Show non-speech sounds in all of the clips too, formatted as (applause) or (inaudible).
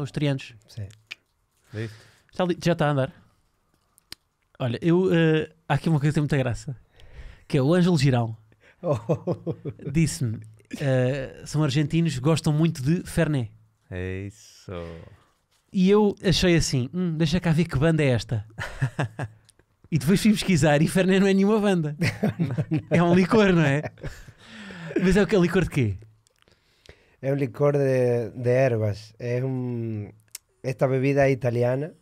são os trianos. Sim. É está ali, já está a andar. Olha, eu. Uh, há aqui uma coisa que tem muita graça. Que é o Ângelo Girão. Oh. Disse-me: uh, são argentinos, gostam muito de Fernet. É isso. E eu achei assim: hum, deixa cá ver que banda é esta. e depois fui pesquisar e Fernet não é nenhuma banda. (laughs) é um licor, não é? Mas é o que é licor de quê? É um licor de, de ervas. É um esta bebida é italiana,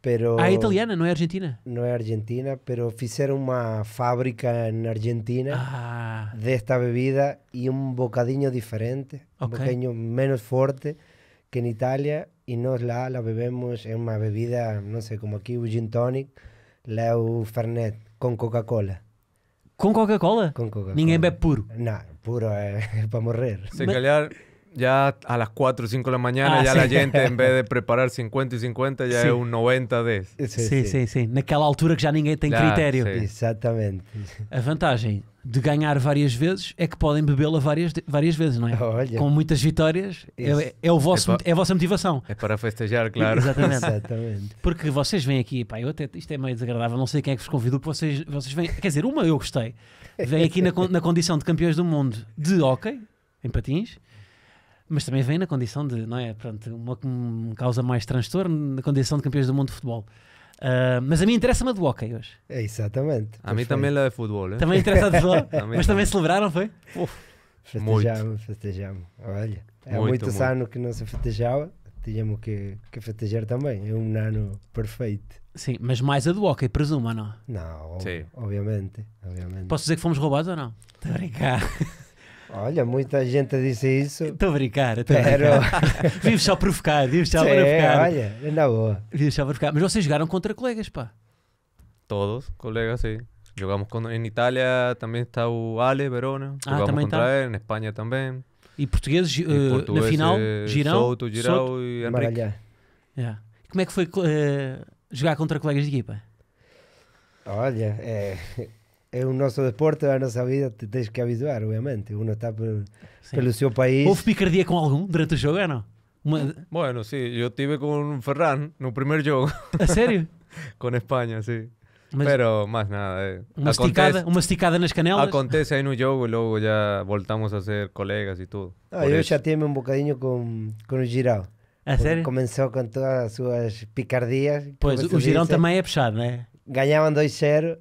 pero... Ah, é italiana, não é argentina? Não é argentina, pero fizeram uma fábrica na Argentina ah. desta bebida e um bocadinho diferente, okay. um bocadinho menos forte que na Itália e nós lá la bebemos é uma bebida, não sei, como aqui o gin tonic, lá o Fernet com Coca-Cola. Com Coca-Cola? Com Coca-Cola. Ninguém bebe puro? Não, puro, eh, (laughs) para morrer. Se callar ya a las 4 o 5 de la mañana, ah, ya sí. la gente, en vez de (laughs) preparar 50 y 50, já sí. é um 90 10. Sim, sim, sim, Naquela altura que já ninguém tem critério. Exatamente. A vantagem de ganhar várias vezes é que podem bebê-la várias, várias vezes, não é? Olha, Com muitas vitórias, é, é, o vosso, é, é a vossa motivação. É para festejar, claro. Exatamente. (laughs) Exatamente. Porque vocês vêm aqui, pá, eu até, isto é meio desagradável, não sei quem é que vos convidou, porque vocês, vocês vêm, quer dizer, uma eu gostei, vêm aqui na, na condição de campeões do mundo de hockey, em patins, mas também vem na condição de, não é? Pronto, uma, me causa mais transtorno, na condição de campeões do mundo de futebol. Uh, mas a mim interessa-me a do hockey hoje. É, exatamente. A mim também é futebol. Eh? Também interessa a do futebol. (laughs) mas também celebraram, foi? Festejamos, festejamos. Olha, há muito, muitos muito. anos que não se festejava, tínhamos que, que festejar também. É um ano perfeito. Sim, mas mais a do hockey, presumo, não? Não, ob obviamente, obviamente. Posso dizer que fomos roubados ou não? Estou a brincar. Olha, muita gente disse isso. Estou a brincar, até. pero... (laughs) só a provocar, vivo só a provocar. Olha, ainda boa. Vivo só a provocar. Mas vocês jogaram contra colegas, pá. Todos, colegas, sim. Jogamos em Itália, também también está Ale Verona. Ah, jogamos contra tá. ele, na Espanha também. E portugueses, e uh, portugueses na final, Girão, Souto, Girão Souto. e Henrique. Yeah. É. Como é que foi uh, jogar contra colegas de equipa? Olha, é... é o nosso desporto, a nossa vida, te tienes que habituar, obviamente. Uno está por pelo seu país. Houve picardia com algum durante o jogo, Bueno, sí, eu tive com Ferran no primeiro jogo. A sério? (laughs) com Espanha, sim. Sí. Pero más nada. Eh. esticada, uma esticada nas canelas. Acontece en un juego y luego ya voltamos a ser colegas y todo. Ah, ya estuve un tive um bocadinho con com o Girão. A serio? Comenzó con todas sus picardías. Pues el o Girão es pesado, ¿no? puxado, 2-0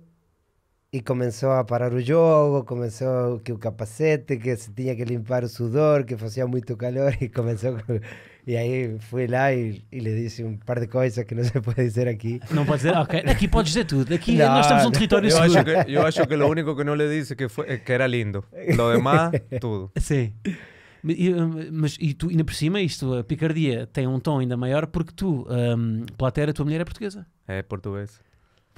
e começou a parar o jogo, começou que o capacete, que se tinha que limpar o sudor, que fazia muito calor e começou com... E aí fui lá e, e, lhe disse um par de coisas que não se pode dizer aqui. Não pode dizer? Ok, aqui podes dizer tudo. Aqui não, nós estamos num território eu seguro. Acho que, eu acho que o único que não lhe disse que foi que era lindo. Lo demais tudo. Sim. Mas e tu, ainda por cima, isto, a picardia tem um tom ainda maior porque tu, um, Platera, a tua mulher é portuguesa. É portuguesa.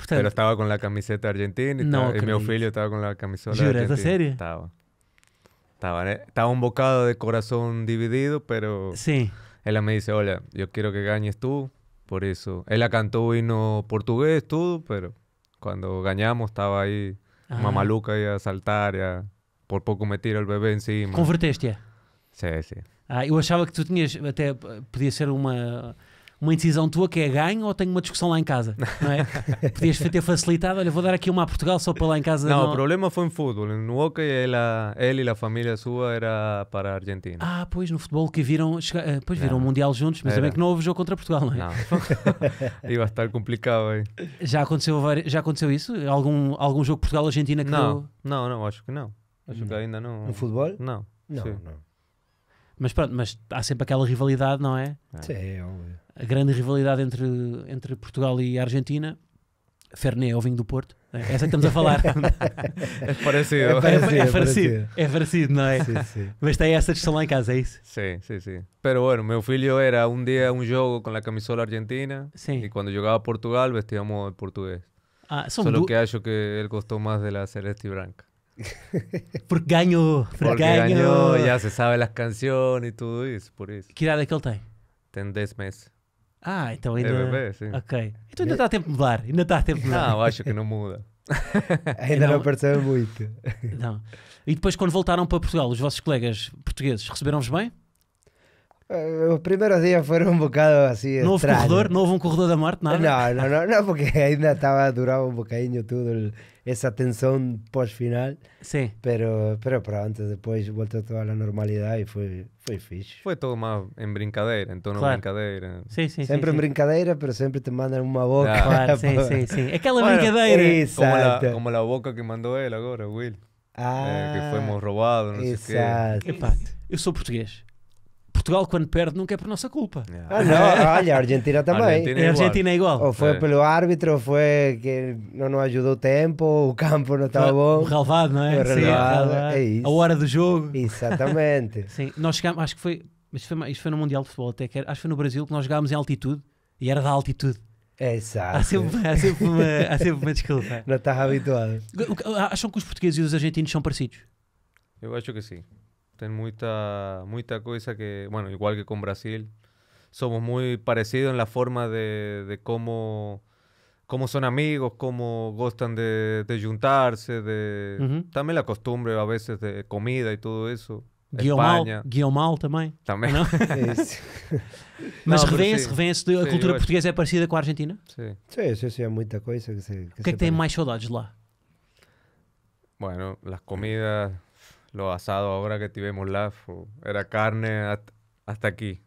pero estaba con la camiseta argentina y, mi ofilio estaba con la camiseta argentina. serio? Estaba. Estaba, eh, estaba un bocado de corazón dividido, pero... Sí. Ella me dice, hola, yo quiero que ganes tú, por eso. Ella cantó vino portugués, todo, pero cuando ganamos estaba ahí ah. mamaluca y a saltar, a, por poco me tira el bebé encima. ¿convertiste? Sí, sí. Ah, yo pensaba que tú tenías... até podía ser una... uma decisão tua que é ganho ou tenho uma discussão lá em casa, não é? (laughs) Podias ter facilitado, olha, vou dar aqui uma a Portugal só para lá em casa. Não, não... o problema foi no futebol. No hockey, ela, ele e a família sua era para a Argentina. Ah, pois, no futebol que viram, chega... Eh, pois viram o Mundial juntos, mas também que não houve jogo contra Portugal, não é? Não. (laughs) Ia estar complicado aí. Já aconteceu, já aconteceu isso? Algum, algum jogo Portugal-Argentina que não? Deu... Não, não, acho que não. Acho não. que hum. ainda não. No futebol? Não. Não, não. Mas pronto, mas há sempre aquela rivalidade, não é? é? Sim, é óbvio. A grande rivalidade entre, entre Portugal e Argentina. Ferné é o vinho do Porto. é Essa que estamos a falar. (laughs) é parecido. É, é parecido, é, é parecido, é parecido não é? Sim, sim. Mas tem essa discussão lá em casa, é isso? Sim, sim, sim. Mas, bueno, meu filho era um dia um jogo com a camisola argentina sim. e quando jogava Portugal vestíamos português. Ah, Solo du... que acho que ele gostou mais da celeste e branca. Porque ganhou, porque, ganhou. ganhou. Já se sabe as canções e tudo isso, por isso. Que idade é que ele tem? Tem 10 meses. Ah, então ainda. É bebê, sim. Ok. Então ainda está a tempo de mudar. Ainda está a tempo de mudar. Não, acho que não muda. (laughs) ainda não, não percebe muito. Não. E depois, quando voltaram para Portugal, os vossos colegas portugueses receberam-vos bem? Eh, los primeros días fueron un bocado así No hubo corredor? Não houve um corredor da morte? Nada? no, no, não, não porque ainda estava, durava um bocadinho todo Esa tensión pós-final. Sim. Pero, pero pronto, depois voltou toda la normalidad y fue foi fixe. Foi todo más en brincadeira, En torno claro. brincadeira. Sim, sim, sempre sim, em brincadeira, mas sempre te mandan una boca. Claro, sí, (laughs) sí, sim, sim. Aquela brincadeira. Como la como a boca que mandó él Ahora, Will. Eh, ah, que fuimos robados não exato. qué. o quê. Epá, eu sou português. Portugal, quando perde, nunca é por nossa culpa. Yeah. Ah, não, é. olha, a Argentina também. A Argentina é, é Argentina é igual. Ou foi é. pelo árbitro, ou foi que não nos ajudou o tempo, o campo não estava bom. O relvado, não é? O relvado, Sim, é isso. A hora do jogo. Exatamente. (laughs) Sim, nós chegámos, acho que foi, mas foi, isto foi no Mundial de Futebol até, que era, acho que foi no Brasil que nós jogámos em altitude e era da altitude. É exato. Há sempre, há sempre, uma, há sempre uma desculpa. Não estás habituado. Acham que os portugueses e os argentinos são parecidos? Eu acho que sim. Ten mucha muita que, bueno, igual que con Brasil, somos muy parecidos en la forma de, de cómo, son amigos, cómo gustan de, de juntarse, de también la costumbre a veces de comida y todo eso. Guiomal también. También. Também. Não? (laughs) (laughs) Mas revénse revence A cultura portuguesa ¿Es parecida con a Argentina? Sí, Sim, sí, é muita coisa que se. Que o que tem mais lá? Bueno, las comidas lo assado ahora que tivemos lá, era carne hasta aqui.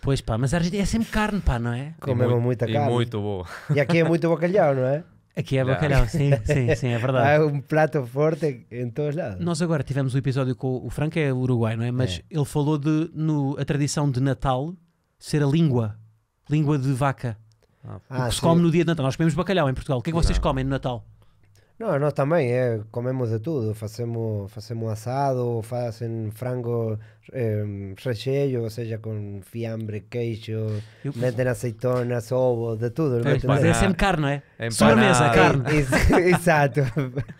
Pois pá, mas a Argentina é sempre carne, pá, não é? Comemos muito, muita carne. E muito boa. (laughs) E aqui é muito bacalhau, não é? ¿eh? Aqui é bacalhau, sim, sim, sim, é verdade. É um prato forte em todos lados. Nós agora tivemos o um episódio com o Franco, é Uruguai, não é? Mas é. ele falou de no, a tradição de Natal ser a língua, língua de vaca. Ah, o que ah, se sim. come no dia de Natal. Nós comemos bacalhau em Portugal. O que é que vocês não. comem no Natal? não nós também comemos de tudo, fazemos fazemos assado fazem frango eh, ou seja, com fiambre, queijo Eu... meten aceitonas, ovo, de tudo. é sempre carne, é Sobremesa, é, carne. (laughs) exato,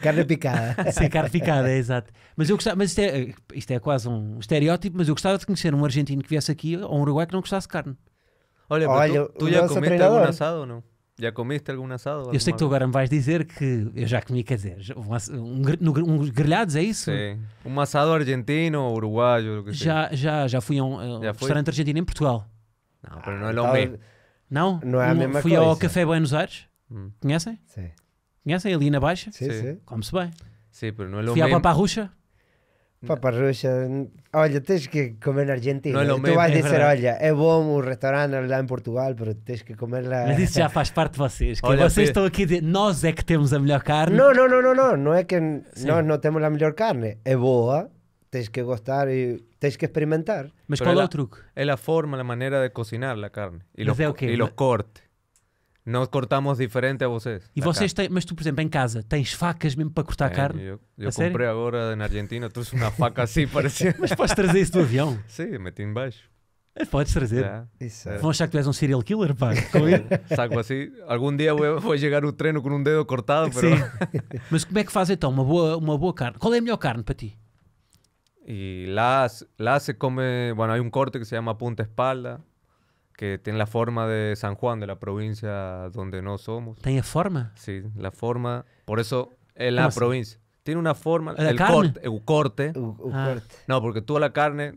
carne picada. (laughs) Sim, carne picada, é, exato. Mas eu gostava, mas isto é, eh, isto é quase um estereótipo, mas eu gostava de conhecer um argentino que viesse aqui ou um uruguaio que não gostasse de carne. Olha, Olha tu, tu já comeste algum assado ou não? Já comeste algum assado? Eu sei que tu agora me vais dizer que eu já comi, quer dizer, uns um, um, um, grelhados, é isso? Sim. Um assado argentino ou uruguaio, já, Já, já fui a um, já restaurante argentino em Portugal. Não, mas não é o ah, mesmo. Não? Não é a mesma fui coisa. Fui ao Café Buenos Aires, hum. conhecem? Sim. Conhecem ali na Baixa? Sim, sim. Come-se bem. Sim, mas não é lo Fui à Paparrucha. Paparruchas. Olha, tens que comer na Argentina. Não, é tu vais é dizer, verdade. olha, é bom o restaurante lá em Portugal, mas tens que comer lá. Mas isso já faz parte de vocês. Que olha, vocês estão aqui dizendo, nós é que temos a melhor carne. Não, não, não, não, não. Não é que Sim. nós não temos a melhor carne. É boa, tens que gostar e tens que experimentar. Mas qual é, é o truque? É a forma, a maneira de cocinar a carne. E mas los, é o quê? E os cortes. Nós cortamos diferente a vocês. E vocês têm, mas tu, por exemplo, em casa, tens facas mesmo para cortar é, carne? Eu, eu comprei sério? agora na Argentina, trouxe uma faca assim, (laughs) parecia. mas podes trazer isso do avião? (laughs) Sim, meti embaixo. É, podes trazer. Yeah. É. Vão achar que tu és um serial killer, pá. (laughs) Saco assim. Algum dia vou chegar o treino com um dedo cortado. Pero... Sim. Mas como é que faz então uma boa, uma boa carne? Qual é a melhor carne para ti? E lá, lá se come. Bueno, há um corte que se chama punta-espalda. que tiene la forma de San Juan, de la provincia donde no somos. ¿Tiene forma? Sí, la forma. Por eso en la provincia. Tiene una forma. ¿La el carne? corte. El ah. corte. No, porque tú a la carne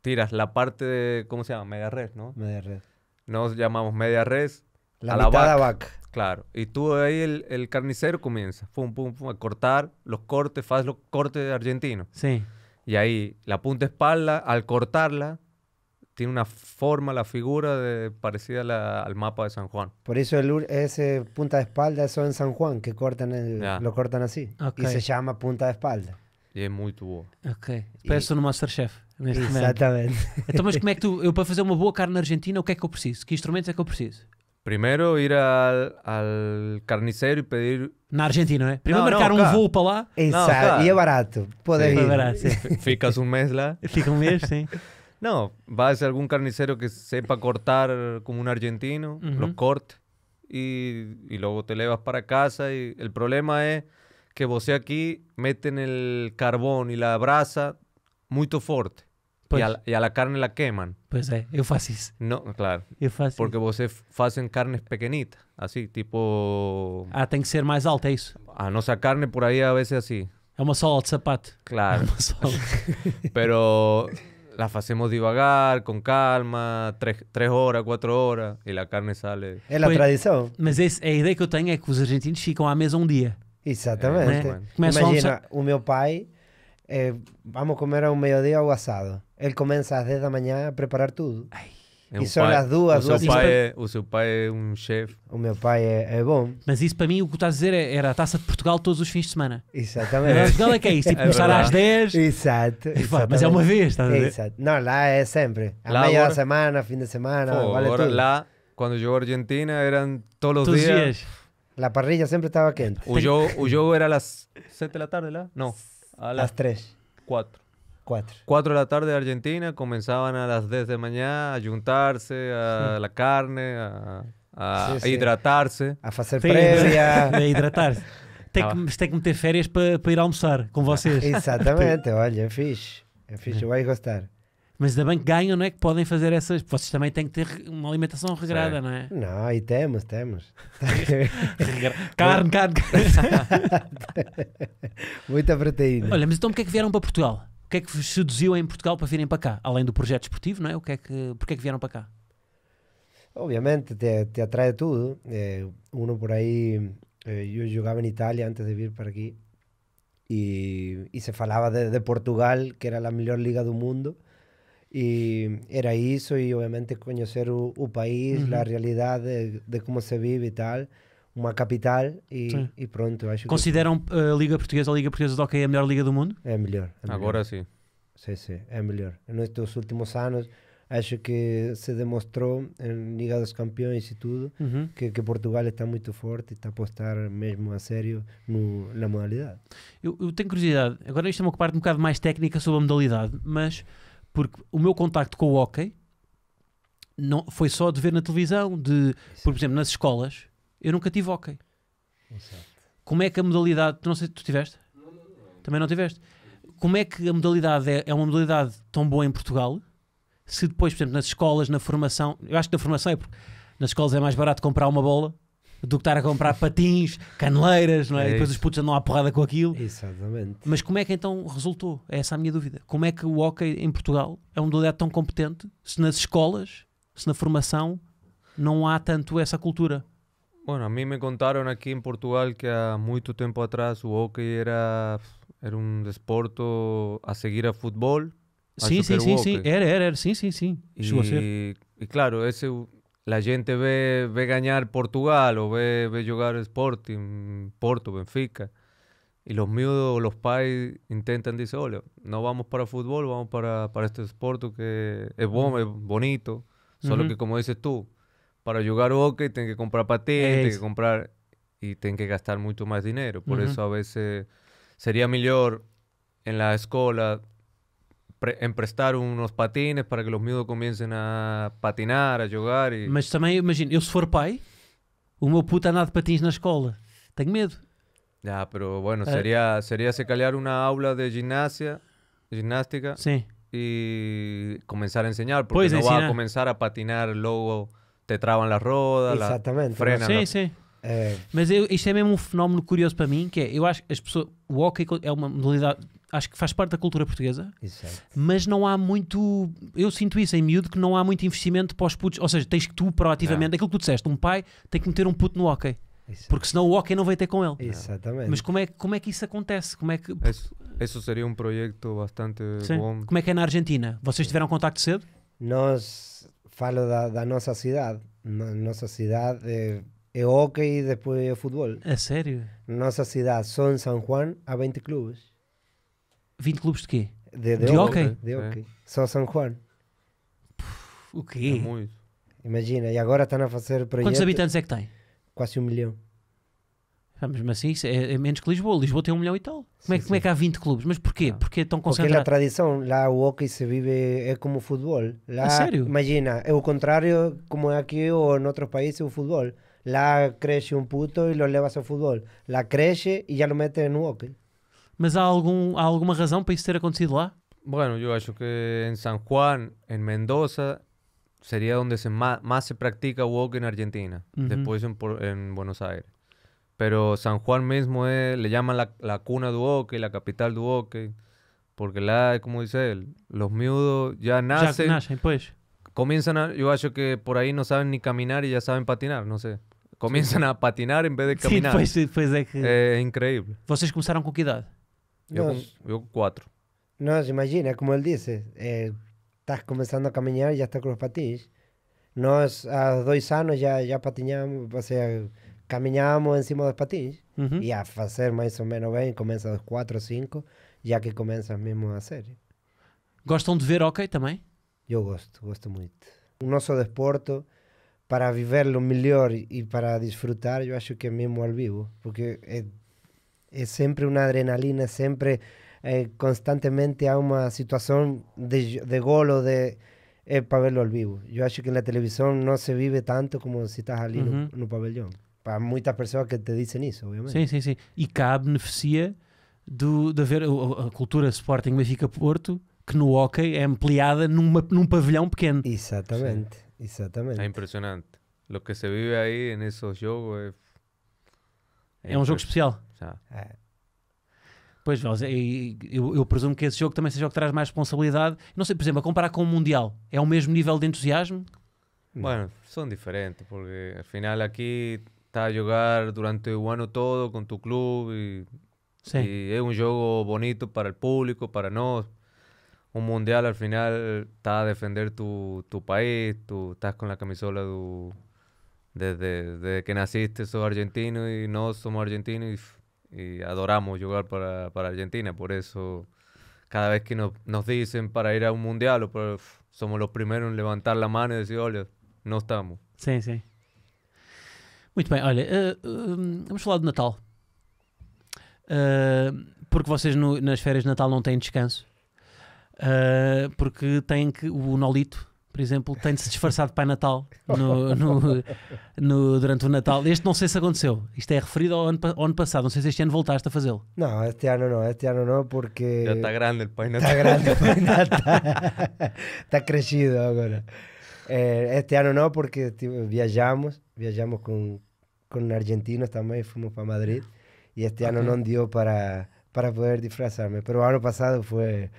tiras la parte de. ¿Cómo se llama? Media res, ¿no? Media res. Nos llamamos media res. La a vaca. Claro. Y tú ahí el, carnicero comienza, pum, pum, pum, a cortar los cortes, faz los cortes argentinos. Sí. Y ahí la punta espalda, al cortarla, tiene una forma, la figura parecida al mapa de San Juan. Por eso el, ese punta de espalda, eso en San Juan, que cortan lo cortan así. Y se llama punta de espalda. Y es muy tubo. Ok. Parece un no Masterchef. Neste (laughs) Entonces, Momento. Então, mas como que tu, para hacer una buena carne na Argentina, o que é que eu preciso? Que instrumentos é que eu preciso? Primero ir al, al carnicero y pedir... Na Argentina, não ¿eh? Primero marcar un vuelo para allá. Exato. Y E barato. Pode ir. Ficas un mes lá. Fica un mes, sí. (laughs) No, va a ser algún carnicero que sepa cortar como un argentino, lo corta y, luego te llevas para casa. Y el problema es que vos aquí meten el carbón y la brasa muy fuerte. Pues. y, a la, carne la queman. Pues eh, es, eh, fácil. No, claro. Es Porque vos hacen carnes pequeñitas, así, tipo... Ah, tiene que ser más alta, eso. A nossa carne por ahí a veces así. Es una sola de zapato. Claro. (laughs) Pero... la hacemos divagar con calma, tres, tres, horas, quatro horas, e a carne sale. É a tradição. Mas esse, a ideia que eu tenho é que os argentinos ficam à mesa um dia. Exatamente. É, né? Imagina, o meu pai, eh, vamos comer ao meio-dia o assado. Ele começa às 10 da manhã a preparar tudo. Ai. É e são pai, as duas, o, duas seu pai é, o seu pai é um chefe. O meu pai é, é bom. Mas isso para mim, o que tu estás a dizer é, era a taça de Portugal todos os fins de semana. Exatamente. Mas (laughs) Portugal é que é isso, tipo, (laughs) é começar às 10. Exato. Pá, mas é uma vez, estás a dizer? Exato. Não, lá é sempre. A lá meia agora, da semana, fim de semana, pô, vale agora, tudo. Lá, quando jogou a Argentina, eram todos os todos dias. dias. La parrilla sempre estava quente. O jogo, o jogo era às 7 da tarde lá? Não. Às 3. 4. Cuatro. Cuatro de la tarde de Argentina, comenzaban a las 10 de mañana a juntarse, a sí. la carne, a, a, a, hidratar-se. A fazer férias A hidratar-se. (laughs) Tem, ah. que, tem que meter férias para, para ir almoçar com ah. vocês. Exatamente, olha, é fixe. É fixe, vai gostar. Mas ainda bem que ganham, não é? Que podem fazer essas. Vocês também têm que ter uma alimentação regrada, não é? Não, e temos, temos. carne, carne, carne. (laughs) Muita proteína. Olha, mas então porque é que vieram para Portugal? O que é que vos seduziu em Portugal para virem para cá? Além do projeto esportivo, não é? O que é que, porque é que vieram para cá? Obviamente, te, te atrai tudo. É, eh, uno por aí, eu eh, jogava em Itália antes de vir para aqui e, e se falava de, de, Portugal, que era a melhor liga do mundo. E era isso, e obviamente conhecer o, o país, uhum. a realidade de, de como se vive e tal uma capital e, e pronto. Acho Consideram que... Eh, a Liga Portuguesa, a Liga Portuguesa de Hockey a melhor liga do mundo? É melhor. É melhor. Agora sim. Sim, sim, é melhor. Nestes últimos anos, acho que se demonstrou em Liga dos Campeões e tudo uhum. que, que, Portugal está muito forte e está a apostar mesmo a sério no, na modalidade. Eu, eu, tenho curiosidade, agora isto é uma parte um bocado mais técnica sobre a modalidade, mas porque o meu contacto com o hockey não, foi só de ver na televisão, de, por exemplo, nas escolas, eu nunca tive hockey. Como é que a modalidade. Tu não sei, tu tiveste? Também não tiveste. Como é que a modalidade é, é uma modalidade tão boa em Portugal? Se depois, por exemplo, nas escolas, na formação. Eu acho que na formação é porque nas escolas é mais barato comprar uma bola do que estar a comprar (laughs) patins, caneleiras, não é? é depois os putos andam à porrada com aquilo. Exatamente. Mas como é que então resultou? é essa a minha dúvida. Como é que o hockey em Portugal é uma modalidade tão competente se nas escolas, se na formação, não há tanto essa cultura? Bueno, a mí me contaron aquí en Portugal que a mucho tiempo atrás hubo que era, era un deporte a seguir a fútbol. Sí, sí, sí, sí, era, era, sí, sí, sí. Y, claro, ese, la gente ve, ve ganar Portugal o ve, ve jugar Sporting, Porto, Benfica. Y los míos, los pais intentan, decir, hola, no vamos para fútbol, vamos para, este deporte que es, bom, bonito. Solo que como dices tú, para jugar hockey tienen que comprar patines, que comprar y tienen que gastar mucho más dinero. Por eso a veces sería mejor en la escuela emprestar unos patines para que los niños comiencen a patinar, a jugar y... Mas también imagino, yo si fuera pai, o meu puto anda de patins na escuela? Tengo medo. Ya, pero bueno, eh. sería, sería se una aula de gimnasia, gimnástica. Y comenzar a enseñar, porque no va a comenzar a patinar luego te travam as rodas, Exatamente. frena. Sim, sim. É. Mas eu, isto é mesmo um fenómeno curioso para mim, que é, eu acho que as pessoas, o hockey é uma modalidade, acho que faz parte da cultura portuguesa, Exato. mas não há muito, eu sinto isso em miúdo, que não há muito investimento para os putos, ou seja, tens que tu proativamente, é aquilo que tu disseste, um pai tem que meter um puto no hockey. Exato. Porque senão o hockey não vai ter com ele. Exatamente. Mas como é, como é que isso acontece? Como é que... Isso, isso seria um projeto bastante Sim. bom. Como é que é na Argentina? Vocês tiveram contacto cedo? Nós falo da, da cidade. Na cidade é, é hockey e depois é futebol. é sério? Nossa cidade, só em São Juan, há 20 clubes. 20 clubes de quê? De, de, de hockey? hockey? De é. hockey. É. Só São Juan. Puf, o quê? É muito. Imagina, e agora estão a fazer projetos... Quantos habitantes é que tem? Quase um milhão. Vamos, ah, mas assim, é, é, menos que Lisboa. Lisboa tem um milhão e tal. Como, é, sim, é, como é que há 20 clubes? Mas porquê? Ah. Porque é tão concentrado? Porque na tradição, lá o hockey se vive, é como o futebol. Lá, sério? Imagina, é o contrário como é aqui ou em outros países o futebol. Lá cresce um puto e lo levas ao futebol. Lá cresce e já lo metes no hockey. Mas há, algum, há alguma razão para isso ter acontecido lá? Bueno, eu acho que em San Juan, em Mendoza, seria onde se mais, mais se pratica o hockey na Argentina. Uhum. Depois em, em Buenos Aires. Pero San Juan mismo es, eh, le llaman la, cuna de hockey, la capital de hockey. Porque la, como dice él, los miudos ya nacen. Ya nacen, pues. Comienzan a, yo acho que por ahí no saben ni caminar y ya saben patinar, no sé. Comienzan a patinar en vez de caminar. Pues, sí, pues, increíble. ¿Vosotros comenzaron con qué edad? Yo cuatro. No, No, imagina, como él dice. Eh, estás comenzando a caminar y ya estás con los no Nos, a dos años ya ya O sea... caminhábamos encima dos patins e a fazer mais ou menos bem, começa aos 4 ou 5, já que começa mesmo a série. Gostam de ver hockey também? Eu gosto, gosto muito. O nosso desporto, para viver lo melhor e para desfrutar, eu acho que é mesmo ao vivo, porque é, é sempre uma adrenalina, sempre é, constantemente há uma situação de, de golo, de é para vê-lo ao vivo. Eu acho que na televisão não se vive tanto como se estás ali uhum. no, no pavilhão. Para muita pessoa que te dizem isso, obviamente. Sim, sim, sim. E cá beneficia do, de haver a, a cultura Sporting Benfica Porto, que no hockey é ampliada numa, num pavilhão pequeno. Exatamente, sim. exatamente. É impressionante. O que se vive aí nesse jogo é. É, é um jogo especial. Já. É. Pois, eu, eu, presumo que esse jogo também seja o que traz mais responsabilidade. Não sei, por exemplo, a comparar com o Mundial, é o mesmo nível de entusiasmo? Bueno, são diferentes, porque afinal aqui a jugar durante el bueno todo con tu club y, es un juego bonito para el público, para nosotros. Un mundial al final está a defender tu, tu país, tú estás con la camisola desde, desde, que naciste, sos argentino y no somos argentinos y, adoramos jugar para, para, Argentina. Por eso, cada vez que nos, dicen para ir a un mundial, o somos los primeros en levantar la mano y decir, oye, no estamos. Sí, sí. Muito bem, olha, uh, uh, vamos falar do Natal. Uh, porque vocês no, nas férias de Natal não têm descanso. porque tem que. O Nolito, por exemplo, tem de se disfarçar de Pai Natal no, no, no, durante o Natal. Este não sei se aconteceu. Isto é referido ao ano, ao ano passado. Não sei se este ano voltaste a fazê-lo. Não, este ano não. Este ano não, porque. Já está grande o Pai Natal. Está grande o Pai Natal. está crescido agora. este ano não, porque viajamos. Viajamos com, con argentinos también fuimos para Madrid y este año no dio para, para poder disfrazarme. Pero el año pasado fue,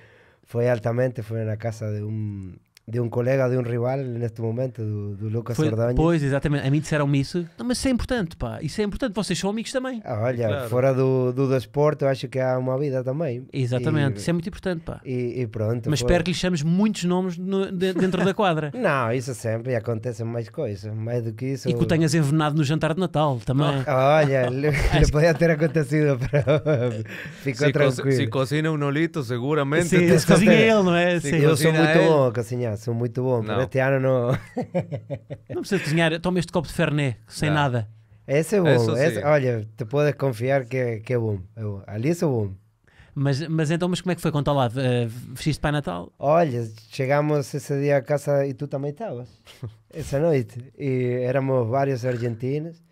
fue altamente, fue en la casa de un de um colega, de um rival, neste momento, do, do Lucas foi, Sardanha. Pois, exatamente, a mim disseram-me isso. Não, mas isso é importante, pá, isso é importante, vocês são amigos também. Ah, olha, claro. fora do, do desporto, acho que há uma vida também. Exatamente, e, isso é muito importante, pá. E, e pronto. Mas foi. espero que lhe chames muitos nomes no, de, dentro da quadra. (laughs) Não, isso sempre, e acontecem mais coisas, mais do que isso. E que o tenhas envenenado no jantar de Natal também. Oh, olha, (laughs) lhe, podia ter acontecido, (laughs) ficou se tranquilo. se cozinha um nolito, seguramente. Sim, se cozinha ele, não é? Sim. Eu sou muito bom a cozinhar são muito bom, não. este ano não. (laughs) não precisa cozinhar, toma este copo de Fernet, sem não. nada. Esse é bom, esse, olha, te podes confiar que, é, que é bom. é bom. Ali é bom. Mas, mas então, mas como é que foi? quando lá, uh, eh, vestiste para Natal? Olha, chegámos esse dia a casa e tu também estavas, (laughs) essa noite. E éramos vários argentinos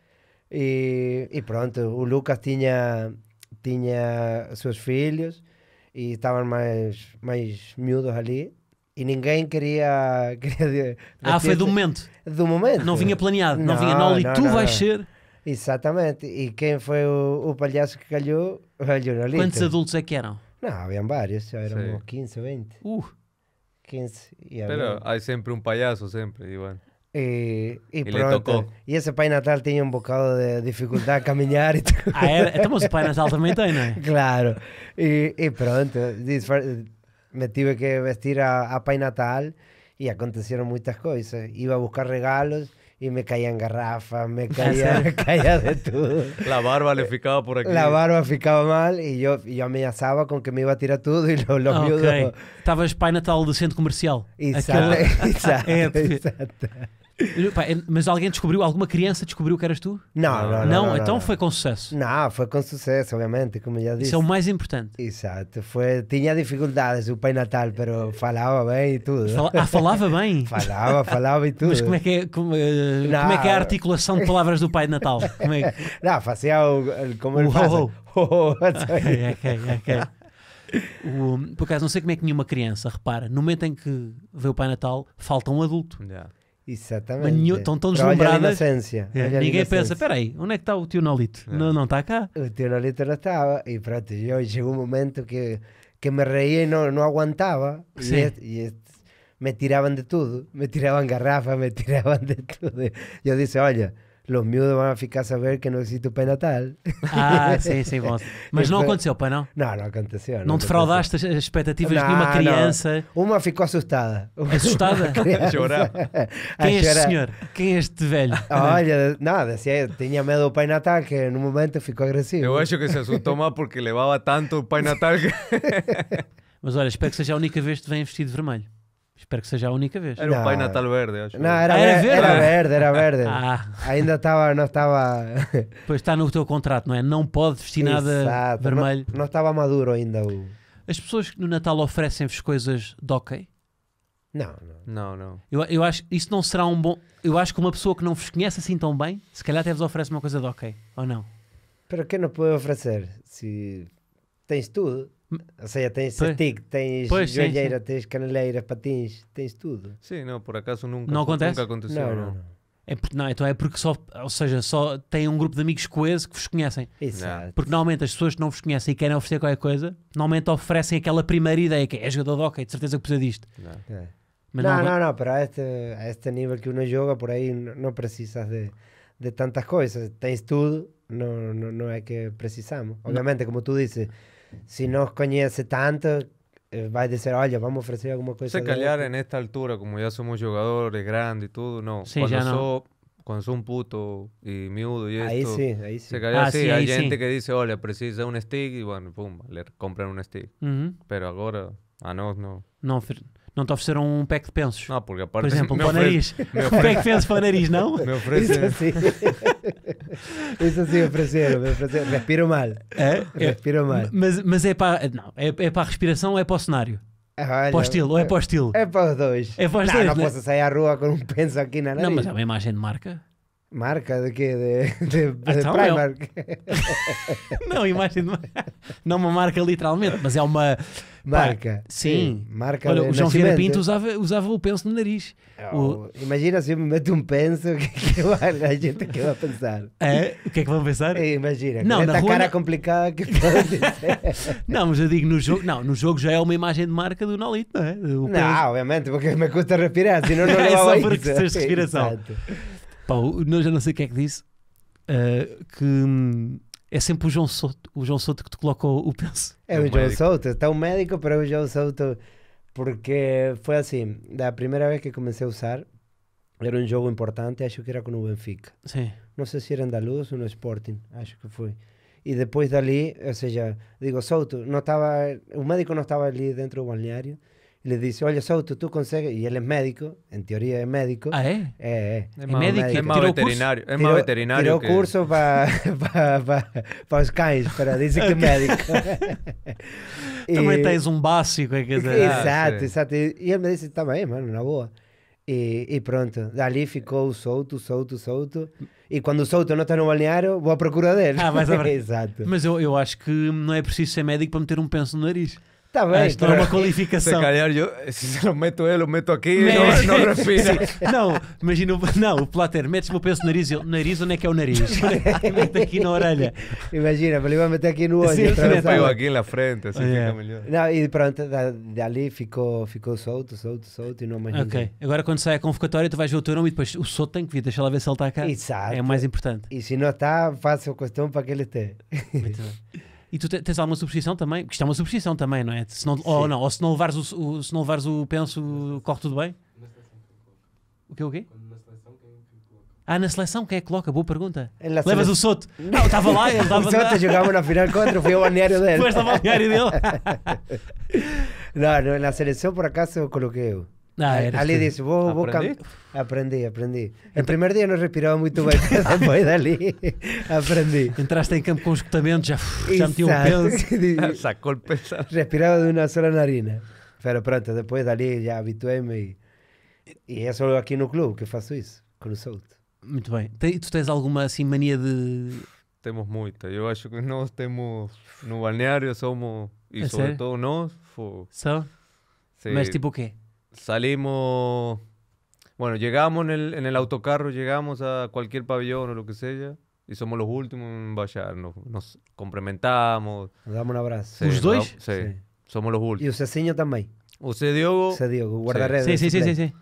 e, e pronto, o Lucas tinha, tinha seus filhos e estavam mais, mais miúdos ali. E ninguém queria. (laughs) queria ah, foi do momento. Do momento. Não vinha planeado, não, não vinha Noli, não, tu não, vais ser. Exatamente. E quem foi o, o palhaço que calhou? (laughs) Olha, Nolito. Quantos adultos é que eram? Não, haviam vários, já eram Sim. 15 20. Uh! 15. E Pero há sempre um palhaço, sempre, Ivan. E, e, e pronto. E esse Pai Natal tinha um bocado de dificuldade a caminhar. E tudo. (laughs) ah, é? Então, mas o Pai Natal também tem, não é? Claro. E, e pronto, me tuve que vestir a, a Pai Natal y acontecieron muchas cosas. Iba a buscar regalos y me caían garrafas, me (laughs) caía, caía de todo. La barba le ficaba por aquí. La barba ficaba mal y yo, yo asaba con que me iba a tirar todo y lo, lo okay. pai natal centro comercial. Exacto, (laughs) (laughs) Pá, mas alguém descobriu, alguma criança descobriu que eras tu? Não, não, não. não, não então não. foi com sucesso. Não, foi com sucesso, obviamente, como já disse. Isso é o mais importante. Exato, foi, tinha dificuldades o Pai Natal, mas falava bem e tudo. Fala, ah, falava bem? (laughs) falava, falava e tudo. Mas como é que é, como, eh, como é, que é a articulação de palavras do Pai Natal? Como é que... (laughs) Não, fazia o, eh, como ele faz. Ho, (laughs) ho. ok, ok, ok. O, por acaso, não sei como é que nenhuma criança repara, no momento em que vê o Pai Natal, falta um adulto. Yeah. Exatamente. estão tão deslumbradas. É, ninguém pensa, espera aí, onde é que está o tionolito? É. Não, não está cá. O tionolito não estava. E pronto, eu, chegou um momento que, que me reía e não, não aguentava. Sim. E, este, e este, me tiravam de tudo. Me tiravam garrafa, me (laughs) tiravam de tudo. E eu disse, olha... Los miúdos van a ficar a saber que não existe o Pai Natal. Ah, sim, sim, bom. Mas não aconteceu, pai, não? Não, não aconteceu. Não, não defraudaste aconteceu. as expectativas não, de nenhuma criança. Não. Uma ficou assustada. Assustada? (laughs) a chorar. Quem é este senhor? Quem é este velho? Olha, nada, se tinha medo do Pai Natal, que no momento ficou agressivo. Eu acho que se assustou mal porque levava tanto o Pai Natal que... Mas olha, espero que seja a única vez que te venha vestido vermelho. Espero que seja a única vez. Era o Pai Natal verde, acho. Não, era, Ah, era verde? era verde, era verde. (laughs) Ah, Ainda estava, não estava. pois está no teu contrato, não é? Não pode vestir nada Exato, vermelho. Não, não estava maduro ainda o. As pessoas que no Natal oferecem-vos coisas de ok. Não, não. Não, não. Eu, eu acho isso não será um bom. Eu acho que uma pessoa que não vos conhece assim tão bem, se calhar até vos oferece uma coisa de ok, ou não? para que não pode oferecer? Se tens tudo. Ou seja, tens pois, stick, tens pois, joelheira, sim, sim. tens caneleira, patins, tens tudo. Sim, não, por acaso nunca, não acontece? nunca aconteceu. Não, não. não. É porque, não, então é porque só, ou seja, só tem um grupo de amigos coeso que vos conhecem. Exato. Porque normalmente as pessoas que não vos conhecem e querem oferecer qualquer coisa, normalmente oferecem aquela primeira ideia que é, jogador de hockey, de certeza que precisa disto. Não, é. Mas não, não, não, este, a este nível que uno joga, por aí não precisas de, de tantas coisas. Tens tudo, não, não, não é que precisamos. Obviamente, como tu dizes, si os conoce tanto, eh, a decir oye vamos a ofrecer alguna cosa Se callar en esta altura, como ya somos jugadores grandes y todo no cuando ya putos y un puto y miúdo y esto, se callar, ah, hay gente que dice oye precisa un stick y bueno, pum, le compran un stick. pero ahora a nos no no não te ofereceram um pack de pensos. Não, ah, porque a Por é exemplo, um para o nariz. Um pack de pensos para o nariz, não? (laughs) Me ofereceram. Isso assim. (laughs) Isso assim é ofereceram. Me ofereceram. Respiro mal. É? Respiro é. mal. Mas, mas é, para, não, é, é para a respiração, ou é para o cenário. Olha, ah, para o estilo, ou é para o estilo? É para os dois. É para os não, dois. Não né? posso sair à rua com um penso aqui na nariz. É não, mas é uma imagem de marca. Marca de quê? De, de, de então, Primark? É (laughs) não, imagem de... É? Não uma marca literalmente, mas é uma... Marca. Pá, sim. sim. Marca Olha, o João Vieira Pinto usava, usava o penso no nariz. o... Oh, imagina se eu me meto um penso, (laughs) o que, é que eu, a gente é que vai pensar? É? O que é que vão pensar? Imagina, não, na rua, cara não... complicada que (laughs) Não, mas eu digo, no jogo, não, no jogo já é uma imagem de marca do Nolito, não é? O não, obviamente, porque me custa respirar, senão não é só porque isso. respiração. Exato. Paulo, não, já não sei o que é que disse. Uh, que hum, é sempre o João Souto, o João Souto que te coloca o, penso. É o, é o João Souto, está o um médico para o João Souto, porque foi assim, da primeira vez que comecei a usar, era um jogo importante, acho que era com o Benfica. Sim. Não sei se era Andaluz ou no Sporting, acho que foi. E depois dali, ou seja, digo, Souto, não estava, o médico não estava ali dentro do balneário, lhe disse olha oye, tu tú e ele é médico, em teoria é médico. Ah, é é é. É, é médico, es más veterinario. Curso? Es más veterinario. Tiró que... curso para os cães, para dizer que é médico. e... Também tens um básico é que dizer. Exato, eh, ah, exato. E ele me disse, estava bem, mano, na boa. E, e, pronto, dali ficou solto, (laughs) solto, solto. E quando o solto não está no balneário, vou à procura dele. Ah, mas, Exato. mas eu, eu acho que não é preciso ser médico para meter um penso no nariz. Está ah, bem. Isto não é uma qualificação. Se calhar eu, se não meto ele, eu meto aqui e não, não refiro. (laughs) Não, imagina, não, o Plater, metes se o penso no nariz, eu, nariz, onde é que é o nariz? (laughs) (laughs) Mete aqui na orelha. Imagina, ele vai meter aqui no olho. Sim, sim, aqui na frente, assim yeah. fica é. melhor. Não, e pronto, da, dali ficou, ficou solto, solto, solto e não mais Ok, ninguém. agora quando sai a convocatória tu vais ver o teu nome e depois o solto tem que vir, deixa lá ver se ele está cá. Exato. É o mais importante. E se não está, faça a questão para que ele esteja. Muito bem. E tu tens alguma subscrição também? Porque isto é uma subscrição também, não é? Se não, ou não, ou se não levares o, o se não levares o penso, corre tudo bem? O que o quê? É ah, na seleção quem é que coloca? Boa pergunta. É Levas o Soto. Não, estava lá, ele estava (laughs) O Soto jogava na final contra, foi o balneário dele. Foi o balneário dele. (laughs) não, não, na seleção por acaso eu coloquei eu. Ah, Ali disse, vou, vou aprendi? aprendi, aprendi. Então no primeiro dia não respirava muito bem, depois (laughs) dali aprendi. Entraste em campo com escutamento, já, já meti um peso. (laughs) Sacou o peso Respirava de uma só narina. Mas pronto, depois dali já habituei-me e, e é só aqui no clube que faço isso, com o solto. Muito bem. E tu tens alguma assim mania de... Temos muita. Eu acho que nós temos, no balneário somos, e é nós... Fô... Só? Sim. Mas tipo o quê? salimos, bueno, llegamos en el, en el autocarro, llegamos a cualquier pabellón o lo que sea. Y somos los últimos en vallar, nos, complementamos. Nos damos un abrazo. Sí, dos? Sí, somos los últimos. y usted Cecinho también Usted C Diogo. Diogo, Sí. Sí, sí, sí, sí,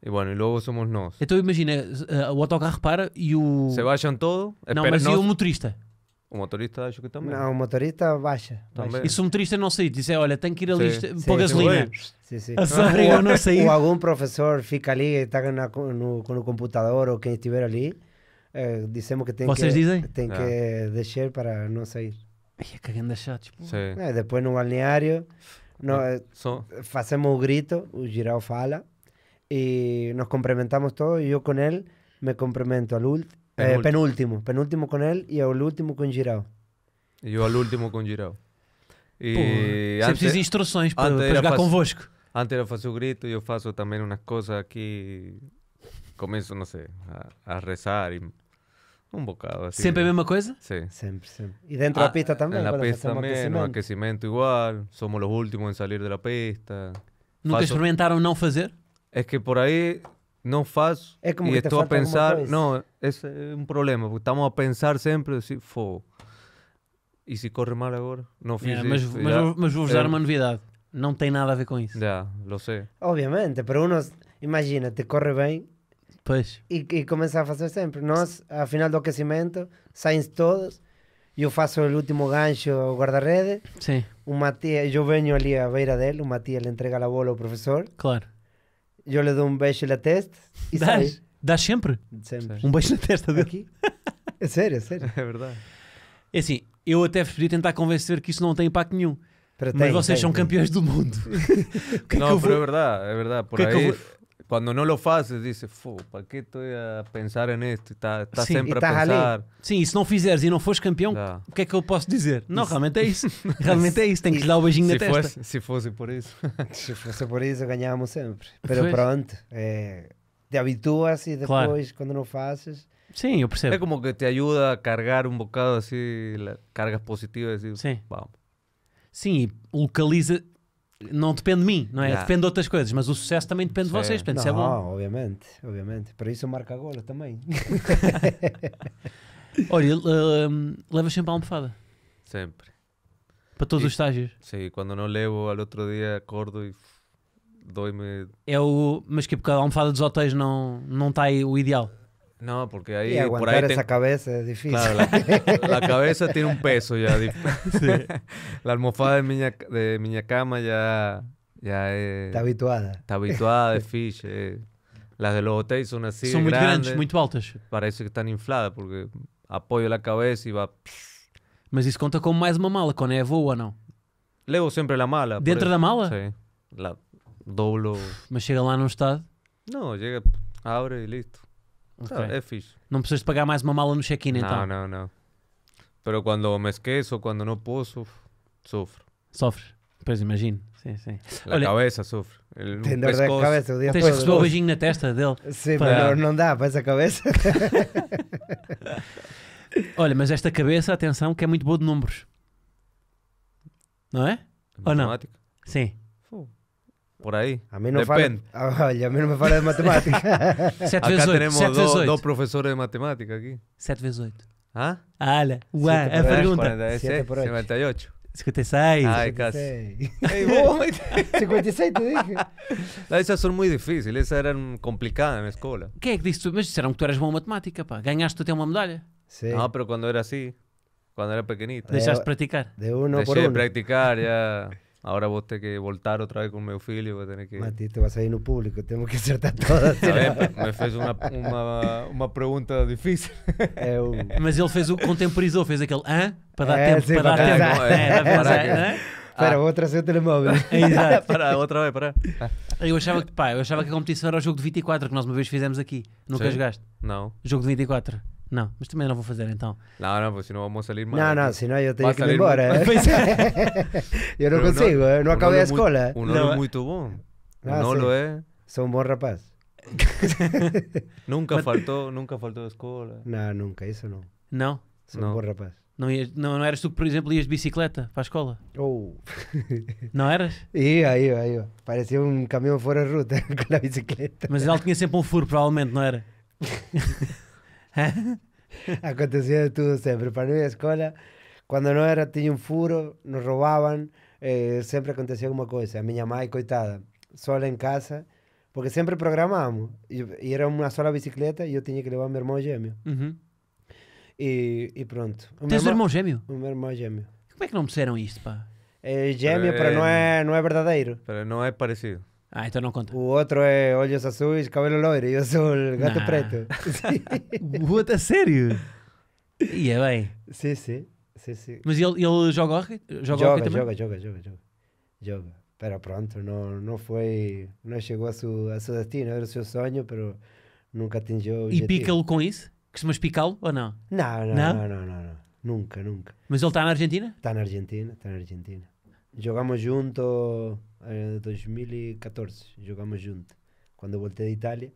Y bueno, y luego somos nosotros entonces imagina, eh, uh, o autocarro para y o... Se vayan todos. pero ha sido un motorista? O motorista acho que também. Não, né? o motorista baixa. Também. baixa. E se o motorista não sair, dizer, é, olha, tem que ir ali pôr gasolina. Sim, sim. A (laughs) ah, ou, não sair. Ou algum professor fica ali, está na, no, no computador ou quem estiver ali, eh, dizemos que tem Vocês que, dizem? Tem que é. deixar para não sair. Ai, é cagando é chato, tipo. É, depois no balneário, no, eh, so. fazemos o grito, o Giral fala, e nos cumprimentamos todos, e eu com ele me cumprimento ao último eh, penúltimo. Eh, penúltimo. penúltimo. con él y último con Giral. E eu ao último com o Giral. E antes, você instruções para, para jogar faço, convosco. Antes eu faço o grito e eu faço também umas coisas aqui. Começo, não sei, a, a rezar e um bocado assim. Sempre a mesma coisa? Sim. Sempre, sempre. E dentro ah, da pista também? Na pista também, aquecimento. igual. Somos os últimos em sair da pista. Nunca faço... experimentaram não fazer? É que por aí não faço é como e estou a pensar, não, esse é um problema, porque estamos a pensar sempre assim, fogo. E se corre mal agora? Não fiz é, mas, isso. Mas, mas, mas vou-vos é. dar uma novidade. Não tem nada a ver com isso. Já, lo sei. Obviamente, para um, imagina, te corre bem pois. E, e começa a fazer sempre. Nós, a final do aquecimento, saem todos eu faço o último gancho ao guarda-rede. Sim. O Matias, eu venho ali à beira dele, o Matias lhe entrega a bola ao professor. Claro eu lhe dou um beijo na testa e Dás? sai. Dás sempre? Sempre. Um beijo na testa dele. Aqui? É sério, é sério. (laughs) É verdade. É assim, eu até preferi tentar convencer que isso não tem impacto nenhum. Para mas tem, vocês tem, são tem. campeões do mundo. (laughs) que não, é que é vou... é verdade, é verdade. É Por que aí, é vou... Cuando no lo haces, dices, para que estou a pensar nisto? Está, está Sim, sempre a pensar. Ali. Sim, e se não fizeres e não fores campeão, tá. o que é que eu posso dizer? Não, realmente é isso. realmente é isso. Tem que lhe dar o beijinho se na fosse, testa. Se fosse por isso. se fosse por isso, ganhávamos sempre. Mas pronto, é, te habituas e depois, claro. quando não fazes. Sim, eu percebo. É como que te ajuda a carregar um bocado assim, cargas positivas. E, Sim. Vamos. Sim, localiza não depende de mim, não é? Depende de outras coisas, mas o sucesso também depende Sim. de vocês, portanto, não, isso é bom. obviamente, obviamente. Para isso eu marco agora também. (laughs) Olha, uh, levas sempre a almofada? Sempre. Para todos e, os estágios? Sim, quando não levo, ao outro dia acordo e dói-me. É o. Mas tipo, que porque a almofada dos hotéis não está não tá aí o ideal? No, porque ahí. Y aguantar esa cabeza es difícil. (laughs) la, cabeza tiene un peso ya. (laughs) (laughs) La almofada de mi de cama ya. ya es, está habituada. Está habituada de fish. Eh. Las de los hotéis son así. Son muy grandes, muy altas. Parece que están infladas porque apoyo la cabeza y va. me eso conta como más una mala, cuando é voo Levo siempre la mala. Dentro de la mala? Sí. La doblo. Mas llega lá no, estado? No llega, abre y listo. Okay. é fixe. Não precisas pagar mais uma mala no check-in não, então? Não, não, não. Mas quando me esqueço, quando não posso, sofro. Sofres? Pois imagino. Sim, sim. A Olha, cabeça sofre. Tem dor da cabeça o dia Tens o beijinho na testa dele. (laughs) Sim, para... mas não dá para essa cabeça. (laughs) Olha, mas esta cabeça, atenção, que é muito boa de números. Não é? é Ou não? Sim por aí A Depende. Fala, (laughs) olha, a mim não me fala de matemática. 7 (laughs) vezes 8. tenemos Sete vezes oito. dos de matemática aqui. 7 vezes 8. ¿Ah? Ala, ué, é a pergunta. 7 46, por 8. 58. 56. Ay, casi. 56. Ey, (laughs) vos, 56 te dije. Esas son muy difíciles, esas eran complicadas en la escuela. Quem é que disseste tu? Mas disseram que tu eras bom em matemática, pá. Ganhaste até uma medalha. Sí. No, pero cuando era así, cuando era pequenita Deixaste de praticar. De uno por Dejé de praticar practicar ya. Ahora vos tenés que voltar otra vez con mi filho, voy a que... Mati, te vas a ir no público, tengo que acertar (laughs) todas. me fez uma, uma, uma pergunta difícil. É (laughs) Mas ele fez o contemporizou, fez aquele hã, para dar é, tempo, sim, para dar tempo. para, telemóvel. Exato. para outra vez, para. Ah. Eu achava que, pá, eu achava que a competição era o jogo de 24 que nós uma vez fizemos aqui. Nunca sim. jogaste? Não. Jogo de 24. Não, mas também não vou fazer então. Não, não, senão o almoço ali. É não, não, senão eu tenho que ir embora. Eh. (laughs) É. eu não consigo, eh, não, eu não acabei eh. a escola. Um nome muito bom. Ah, não é. Sou um bom rapaz. (laughs) nunca faltou, nunca faltou a escola. Não, nunca, isso não. Não? Sou não. um bom rapaz. Não, ias, não, não eras tu que, por exemplo, ias de bicicleta para a escola? Oh. (laughs) não eras? Ia, ia, ia. Parecia um caminhão fora de ruta com a bicicleta. Mas ele tinha sempre um furo, provavelmente, não era? (laughs) Acontecía de todo siempre. Para mí, la escuela, cuando no era, tenía un furo, nos robaban, eh, siempre acontecía alguna cosa. A mi mamá, coitada, sola en casa, porque siempre programábamos. Y, y, era una sola bicicleta y yo tenía que llevar a mi hermano gemio. E, e, pronto. Tens um irmão gêmeo? um irmão gêmeo. Como é que não me disseram isso pa É, eh, gêmeo, para, para não, é, não é verdadeiro. Para não é parecido. Ah, esto no conta. O otro es Olhos Azuis, Cabelo Loiro. Yo soy el gato nah. preto. (laughs) What, a sério? E é bem. Sim, sim. sim, sim. Mas ele, ele joga hockey? Joga, joga, também? joga, joga, joga, joga. Joga. Pero pronto, no, no foi não chegou a su, a su destino, era o seu sonho, pero nunca atingiu. E pica-lo com isso? Costumas picá-lo ou não? Não, não, não? não, não, não, não. Nunca, nunca. Mas ele está na Argentina? Está na Argentina, está na Argentina. Jogamos junto em 2014, jogamos junto Quando eu voltei da Itália,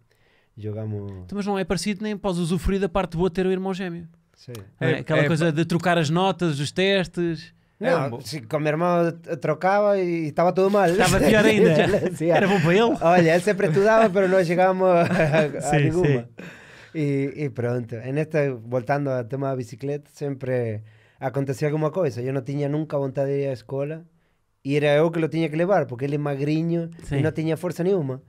jogamos... Então, mas não é parecido nem podes usufruir da parte boa de ter o irmão gêmeo. Sim. É, é, aquela é, coisa de trocar as notas, os testes... Não, é um... com o meu irmão trocava e estava tudo mal. Estava pior ainda. (laughs) Era bom para ele. Olha, ele sempre estudava, mas (laughs) não chegávamos a, sim, nenhuma. Sim. E, e, pronto, em esta, voltando ao tema da bicicleta, sempre acontecia alguma coisa. Eu não tinha nunca vontade de ir à escola. Y era yo que lo tenía que llevar porque él es magriño y no tenía fuerza ni nenhuma.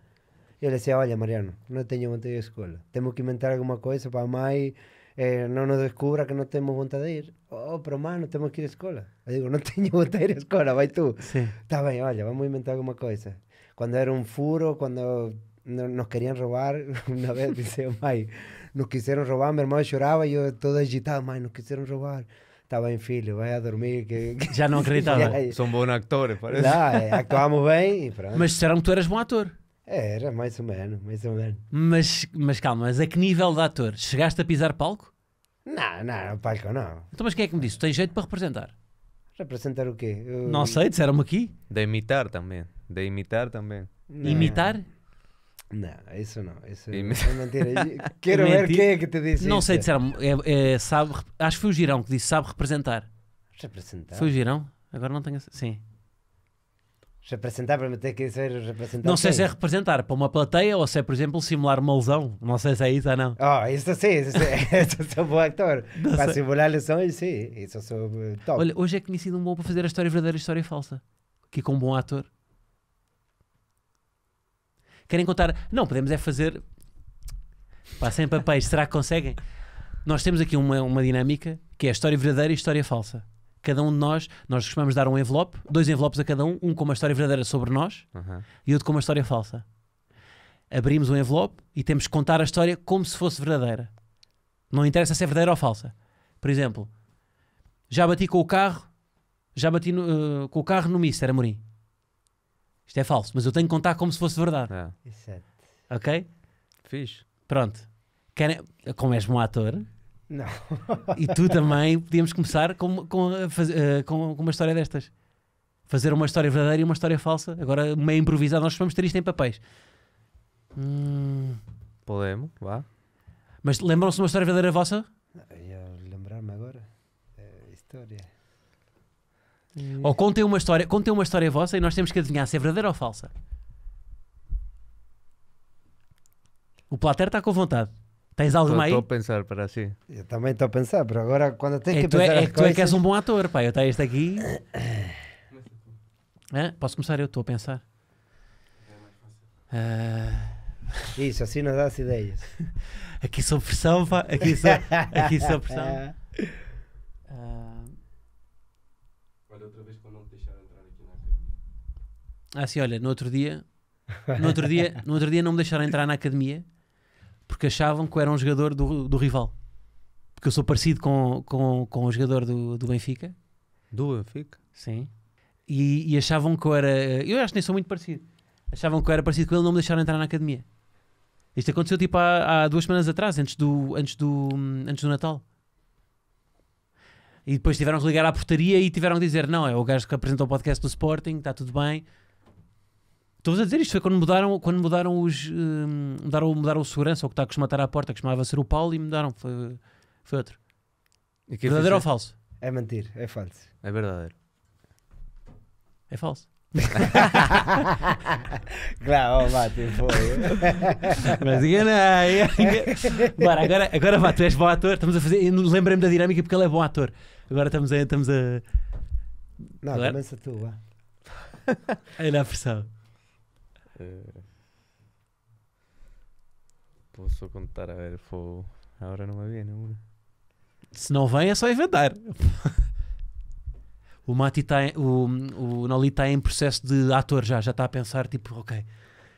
Yo le decía, vaya Mariano, no tengo voluntad de ir a escuela. Tenemos que inventar alguna cosa para mai eh, no nos descubra que no tenemos voluntad de ir. Oh, pero no tenemos que ir a escuela. Le digo, no tengo voluntad de ir a escuela, ¿vay tú. Sí. Está bien, vamos a inventar alguna cosa. Cuando era un furo, cuando nos querían robar, (laughs) una vez dice, mai, nos quisieron robar, mi hermano lloraba, yo todo agitado, mai, nos quisieron robar. está bem filho, vai a dormir. Que, Já não (laughs) acreditava. É. Sou um bom actor, parece. Não, é, actuámos bem e pronto. Mas disseram que tu eras bom ator. Era, mais ou menos, mais ou menos. Mas, mas calma, mas a que nível de ator? Chegaste a pisar palco? Não, não, palco não. Então mas quem é que me disse? Tem jeito para representar? Representar o quê? Eu... Não sei, disseram-me aqui. De imitar também, de imitar também. Não. Imitar? Não, isso não. Isso é mentira. (laughs) Quero é ver quem é que te disse Não sei dizer. É, é, sabe, acho que foi o Girão que disse sabe representar. Representar? Foi o Girão? Agora não tenho... Sim. Representar para ter que ser representar. Não sei se é representar para uma plateia ou se é, por exemplo, simular uma lesão. Não sei se é isso ou não. Oh, isso sim, isso sim. (laughs) sou bom actor. para simular lesões, sim. Isso sou eh, top. Olha, hoje é que um bom para fazer a história verdadeira e a história falsa. Aqui com um bom ator. Querem contar? Não, podemos é fazer. Passem papéis, será que conseguem? Nós temos aqui uma, uma dinâmica que é história verdadeira e história falsa. Cada um de nós, nós costumamos dar um envelope, dois envelopes a cada um, um com uma história verdadeira sobre nós uhum. e outro com uma história falsa. Abrimos um envelope e temos que contar a história como se fosse verdadeira. Não interessa se é verdadeira ou falsa. Por exemplo, já bati com o carro, já bati no, uh, com o carro no Mister Amorim isto é falso, mas eu tenho que contar como se fosse verdade. É. Exato. Ok? Fiz. Pronto. Querem, como és bom ator. Não. e tu também podíamos começar com, com, eh, com, com uma história destas. Fazer uma história verdadeira e uma história falsa. Agora, meio improvisada, nós vamos ter isto em papéis. Hum. Podemos, vá. Mas lembram-se de uma história verdadeira vossa? Eu ah, lembrar-me agora. É, história. Ou contem uma história, contem uma história vossa e nós temos que adivinhar se é verdadeira ou falsa. O Platero está com vontade. Tens alguma aí? Estou a pensar para si. Eu também estou a pensar, mas agora quando tens é que, que é- pensar. É, é que tu é que és um bom ator, pá. Eu tenho este aqui. posso começar? Eu estou a pensar. Uh... Isso, assim não dá se ideias. (laughs) aqui sou pressão, pá. Aqui sou, aqui sou pressão. Uh... (laughs) Ah, sim, olha, no outro dia, no outro dia, no outro dia não me deixaram entrar na academia porque achavam que eu era um jogador do, do rival. Porque eu sou parecido com, com, com o jogador do, do Benfica. Do Benfica? Sim. E, e, achavam que eu era. Eu acho que nem sou muito parecido. Achavam que eu era parecido com ele, não me deixaram entrar na academia. Isto aconteceu tipo há, há duas semanas atrás, antes do, antes, do, antes do Natal. E depois tiveram que ligar à portaria e tiveram que dizer: Não, é o gajo que apresentou o podcast do Sporting, está tudo bem, Estou-vos a dizer isto, foi quando mudaram, quando mudaram os. Hum, mudaram, mudaram o segurança, o que está a estar à porta, que costumava ser o Paulo e mudaram. Foi, foi outro. Verdadeiro ou falso? É mentir, é falso. É verdadeiro. É falso. (laughs) claro, Mati, foi. (laughs) Mas enganei. Bora, agora, agora vá, tu és bom ator. Estamos a fazer. Lembrei-me da dinâmica porque ele é bom ator. Agora estamos a. Estamos a... Não, agora... começa tu, vá. Olha (laughs) a pressão. Eh, posso contar, a ver, foi... agora não me Se não vem, é só inventar. (laughs) o Mati está. O, o Noli está em processo de ator já. Já está a pensar, tipo, ok.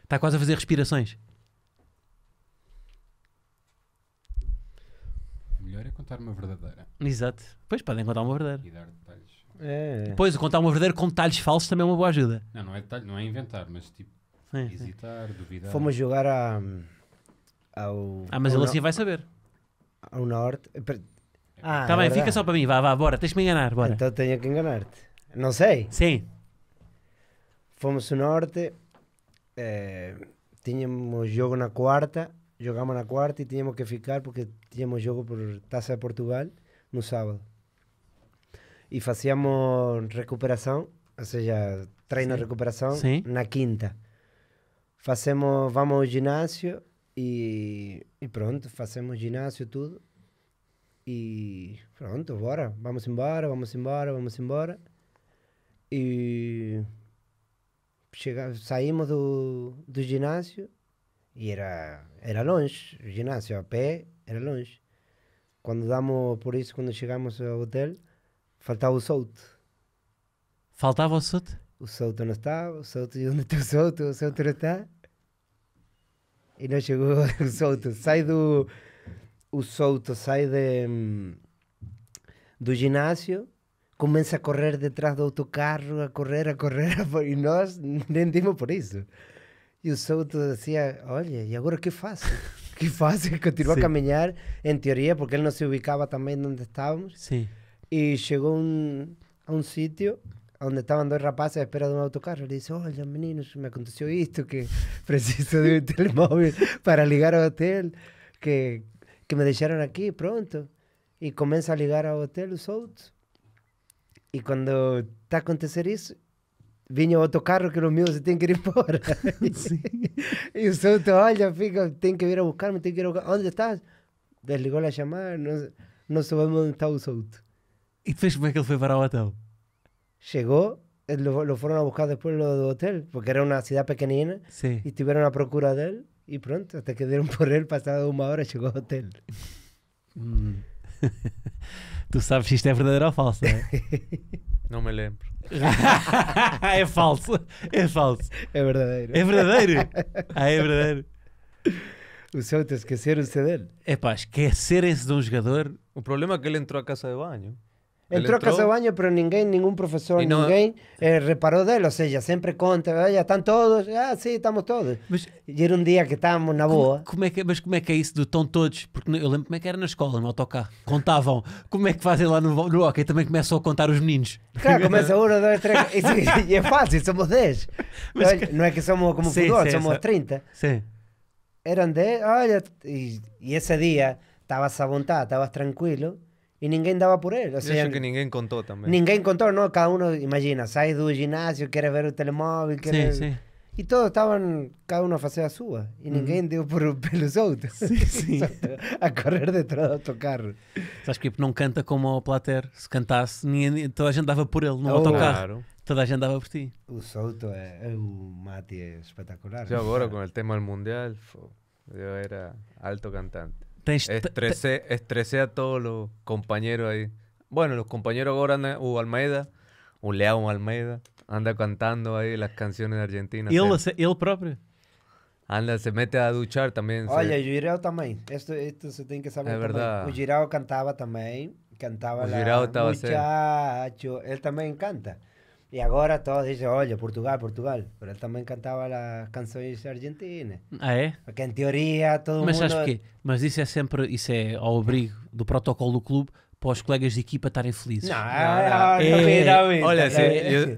Está quase a fazer respirações. O melhor é contar uma verdadeira. Exato. Pois podem contar uma verdadeira. E dar detalhes. É. Pois, contar uma verdadeira com detalhes falsos também é uma boa ajuda. Não, não é detalhe, não é inventar, mas tipo Hesitar, duvidar. Fomos jogar a, hum, ao. Ah, mas ele assim vai saber. Ao norte. Eh, é ah, tá é bem, verdade. fica só para mim, vá, vá, bora, tens que me enganar, bora. Então tenho que enganar-te. Não sei? Sim. Fomos ao norte, eh, tínhamos jogo na quarta, jogamos na quarta e tínhamos que ficar porque tínhamos jogo por Taça de Portugal no sábado. E fazíamos recuperação, ou seja, treino Sim. de recuperação Sim. na quinta fazemos, vamos ao ginásio e, e pronto, fazemos ginásio tudo. E pronto, bora, vamos embora, vamos embora, vamos embora. E chegamos saímos do, do ginásio e era, era longe, o ginásio a pé era longe. Quando damos, por isso, quando chegamos ao hotel, faltava o solto. Faltava o solto? o Souto não estava, o Souto, onde está o Souto? O Souto não está. E não chegou (laughs) o Souto. Sai do. O Souto sai de, do ginásio, começa a correr detrás do autocarro, a correr, a correr, e nós nem dimos por isso. E o Souto dizia: Olha, e agora o que faço? O (laughs) que faço? Continuou a caminhar, em teoria, porque ele não se ubicava também onde estávamos. Sim. E chegou um, a um sítio donde estaban dos rapaces esperando espera de un autocarro. Le dice, olha meninos, me aconteció esto, que (laughs) preciso de un telemóvil para ligar a hotel, que, que me deixaram aquí pronto. E começa a ligar ao hotel o Souto E quando está a acontecer isso, vinha o autocarro que os o se você tem que ir embora. e o Souto olha, fica, tem que vir a buscar-me, tem que ir a buscar. Onde estás? Desligou a chamada, não, não sabemos onde está o Souto E depois como é que ele foi para o hotel? llegó, eh, lo, lo, fueron a buscar después lo de hotel, porque era una ciudad pequeñina, sí. y tuvieron a procura de él, y pronto, hasta que dieron (laughs) por él, pasado uma hora, chegou ao hotel. Mm. (laughs) tu sabes se isto é verdadeiro ou falso, não é? Não me lembro. é (laughs) falso, é falso. É verdadeiro. É verdadeiro? Ah, é verdadeiro. O Celta esqueceram-se dele. É pá, esquecerem-se de um jogador. O problema é que ele entrou à casa de banho. Entró, casa a banho, pero ninguém, nenhum professor, ninguém eh, reparó de él. sempre conta, ah, ya estão todos, ah, sí, estamos todos. Mas, e era um dia que estávamos na boa. Como, como é que, mas como é que é isso do estão todos? Porque eu lembro como é que era na escola, no autocarro. Contavam. Como é que fazem lá no, no hockey? Também começam a contar os meninos. Claro, (laughs) começa um, dois, três. E, (laughs) e é fácil, somos 10. Mas, não é que somos como sim, futebol, sim, somos trinta 30. Sim. Eram 10, olha, e, e esse dia estavas à vontade, estavas tranquilo e ninguém dava por ele. Ou seja, acho que ninguém contou também. Ninguém contou, não? Cada um, imagina, sai do ginásio, quer ver o telemóvel, quer... Sim, sim. E todos estavam, cada um a fazer a sua. E uhum. Mm. ninguém deu por, pelos outros. Sim, sim. (laughs) a correr detrás do autocarro. Sabes que não canta como o Plater. Se cantasse, ninguém, toda a gente dava por ele no oh, autocarro. Claro. Toda a gente dava por ti. O Souto é, é o mate é espetacular. Já agora, ah. com o tema do Mundial, eu era alto cantante. estresé, a todos los compañeros ahí. Bueno, los compañeros ahora, Hugo uh, Almeida, un Almeida, anda cantando ahí las canciones argentinas ¿Y él, él propio? Anda, se mete a duchar también. Oye, o Girau también. Esto, esto se tiene que saber. verdad verdad. O cantaba cantava também. Cantava o Muchacho. canta. Y ahora todos dicen, oye, Portugal, Portugal. Pero también también las canciones canciones argentinas. Ah, ¿eh? Porque en teoría todo el mundo... Mas sabes siempre Mas isso é sempre, isso é ao abrigo do protocolo do clube para os colegas de equipa estarem felizes. Não, Olha,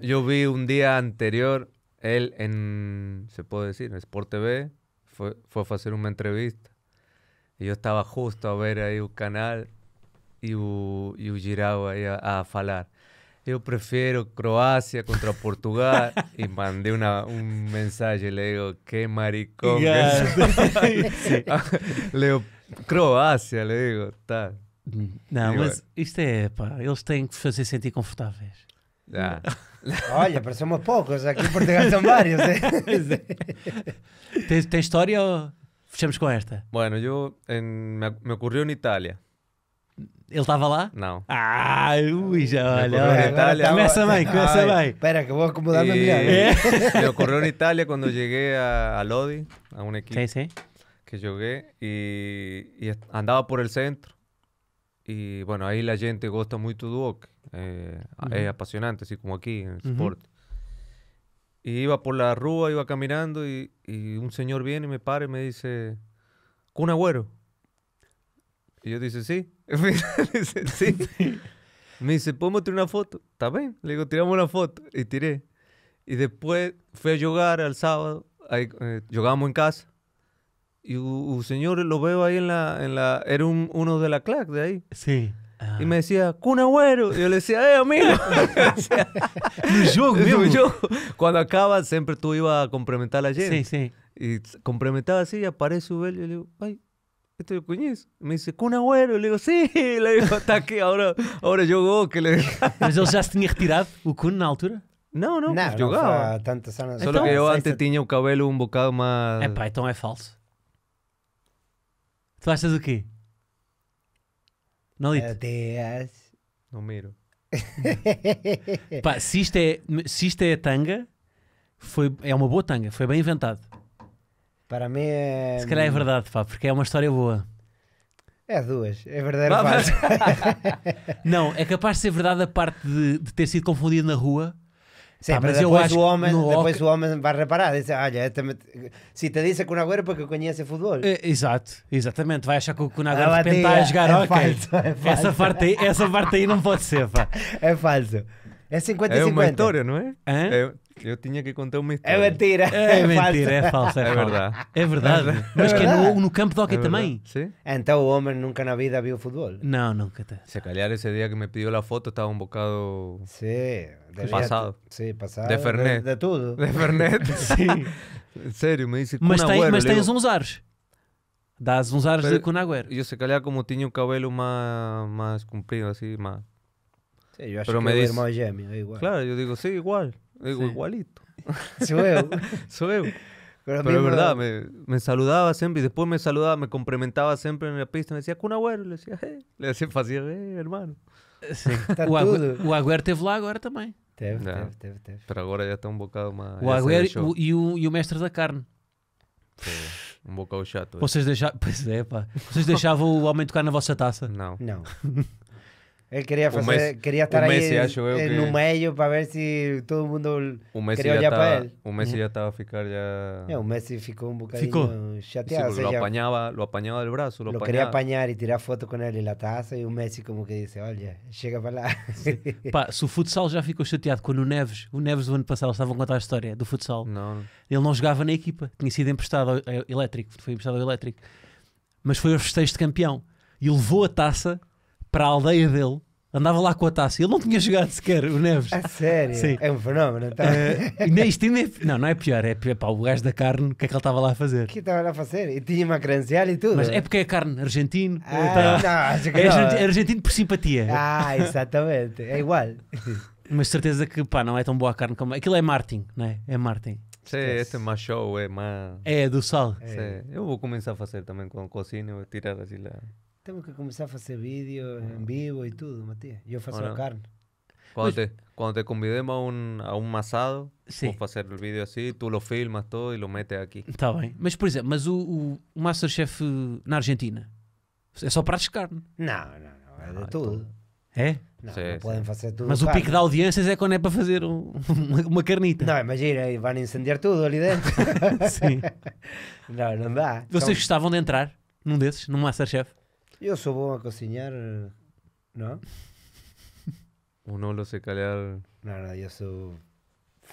yo, vi un um día anterior, él en, em, se puede decir, en Sport TV, fue, a hacer una entrevista. Y e yo estaba justo a ver ahí o canal y e o, e o Girau aí a, a falar. eu prefiro Croácia contra Portugal. (laughs) e mandei uma, um mensagem, le digo, que maricão. Yeah. Croácia, le digo, tá. Não, mas isto é, pá, eles têm que fazer sentir confortáveis. Ah. (laughs) Olha, pareceu-me poucos, aqui em Portugal são vários. É. (laughs) tem, tem história ou fechamos com esta? Bueno, eu, em, me, me ocorreu na Itália. ¿Él estaba lá? No. Ah, ui, já olha. olha Itália, começa bem, começa Ai, bem. Espera, que voy vou acomodar e... (laughs) Me ocurrió en Italia cuando llegué a, a Lodi, a un um equipo. Sí, sí. Que jugué. Y e, e andaba por el centro. Y e, bueno, ahí la gente gusta mucho de hockey. Es apasionante, así como aquí en em el deporte. Y iba por la rúa, iba caminando y, un um señor viene y me para y me dice, Cunagüero. Agüero? Y yo dice, sí. (laughs) Me dice, ¿podemos tirar una foto? Está bien. Le digo, tiramos una foto. Y tiré. Y después fui a jugar al sábado. Ahí, eh, en casa. Y un uh, uh, señor lo veo ahí en la... En la era uno de la clac de ahí. Sí. Y ah. me decía, ¡cuna, güero! Y yo le decía, ¡eh, amigo! (laughs) yo, yo, yo, Cuando acaba, siempre tú ibas a complementar a gente. Sí, sí. Y complementaba así, aparece Ubel y yo le digo, ¡ay! Esto yo conheço. Me dice, Kun Agüero. Le digo, sí. (laughs) Le digo, está aqui agora, agora jogou. Que le... Mas ele já se tinha retirado, o Kun, na altura? Não, não, não jogava. tantas anos. Só então, que eu antes se... tinha o cabelo um bocado mais. É pá, então é falso. Tu achas o quê? Não, Lito? Deus. Não miro. pá, se isto, é, se isto é tanga, foi, é uma boa tanga, foi bem inventado. Para mim é. Se calhar é verdade, pá, porque é uma história boa. É duas, é verdade pá, mas... Não, é capaz de ser verdade a parte de, de ter sido confundido na rua. Sim, pá, mas depois, o homem, depois o homem vai reparar, diz, olha, se te disse a Cunagüero porque conhece futebol. É, exato, exatamente, vai achar que o Cunagüero de repente está a jogar, é ok, falso, é falso. Essa, parte aí, essa parte aí não pode ser, pá. É falso. É 50 50. É uma história, não é? Hã? É, eu tinha que contar uma é história. É mentira. É, é mentira, é falsa. É, é, é, verdade. É verdade. Mas que é no, é no campo de hockey também. Sim. Então o homem nunca na vida viu futebol. Não, nunca. Te... Se calhar esse dia que me pediu a foto estava um bocado... Sim. passado. Sim, passado. De Fernet. De, de tudo. De Fernet. Sim. (laughs) Sério, (laughs) me disse... Mas, tem, mas tens uns ares. Dás uns ares de de Cunagüero. Eu se calhar como tinha o cabelo mais, mais comprido, assim, mais... Sim, eu acho Pero que o diz... irmão gêmeo é igual. Claro, eu digo, sim, sí, igual sí. igualito. (laughs) Soy yo. Soy yo. Pero, Pero es verdad, me, me, saludaba siempre y después me saludaba, me complementaba siempre en la pista. Me decía, con abuelo, le decía, hey. le fazia, hey, hermano. Sí, (laughs) está o, tudo. o Agüero teve lá agora também. Teve, teve, teve, teve. mas agora já está um bocado mais. O Agüero e, o, e o Mestre da Carne. Foi um bocado chato. Eh. Vocês, deixa... pois é, pá. Vocês deixavam o homem tocar na vossa taça? Não. Não. (laughs) ele queria fazer, Messi, estar ahí Messi, en, que... no meio para ver se todo mundo queria olhar para ele O Messi já estava a ficar já No, o Messi ficou um bocadillo ficou. chateado. Sí, o sea, lo, apañaba, lo apañaba do braço Lo, lo apañaba. queria apañar e tirar fotos com ele na taça e o Messi como que disse, olha, chega para lá. Pá, se o futsal já ficou chateado quando o Neves, o Neves do ano passado, estavam a contar a história do futsal. Não. Ele não jogava na equipa, tinha sido emprestado ao, ao elétrico, foi emprestado ao elétrico. Mas foi aos festejos de campeão e levou a taça para a aldeia dele. Andava lá com a taça e ele não tinha jogado sequer o Neves. A sério? Sim. É um fenómeno. Tá? Uh, isto ainda é, não, não é pior. É pior, pá, o gajo da carne, o que é que ele estava lá a fazer? O que estava lá a fazer? E tinha uma credencial e tudo. Mas é porque é carne argentino. Ah, eh, tá, não, é não. É argentino por simpatia. Ah, exatamente. É igual. (laughs) Mas certeza que, pá, não é tão boa a carne como... Aquilo é Martin, não é? É Martin. sim é este é mais show, é mais É, do sal. É. Eu vou começar a fazer também com cozinho, tirar assim lá... Temos que começar a fazer vídeo em ah. vivo e tudo, Matias. Eu faço bueno. a carne. quando pues, te, te convidemos a um a um massado, sim. vou fazer o vídeo assim, tu lo filmas todo e lo metes aqui. Está bem. Mas, por exemplo, mas o, o, Masterchef eh, na Argentina é só para de carne. Não, não, não. É de ah, então tudo. É? Não, sim, não sim. podem fazer tudo. Mas o pico de audiências é quando é para fazer um, uma, uma, carnita. Não, imagina, vão incendiar tudo ali dentro. (laughs) sim. não, não dá. Vocês São... Então gostavam de entrar num desses, num Masterchef? Yo subo a cocinar, ¿no? Uno lo sé caliar. Nada, yo subo.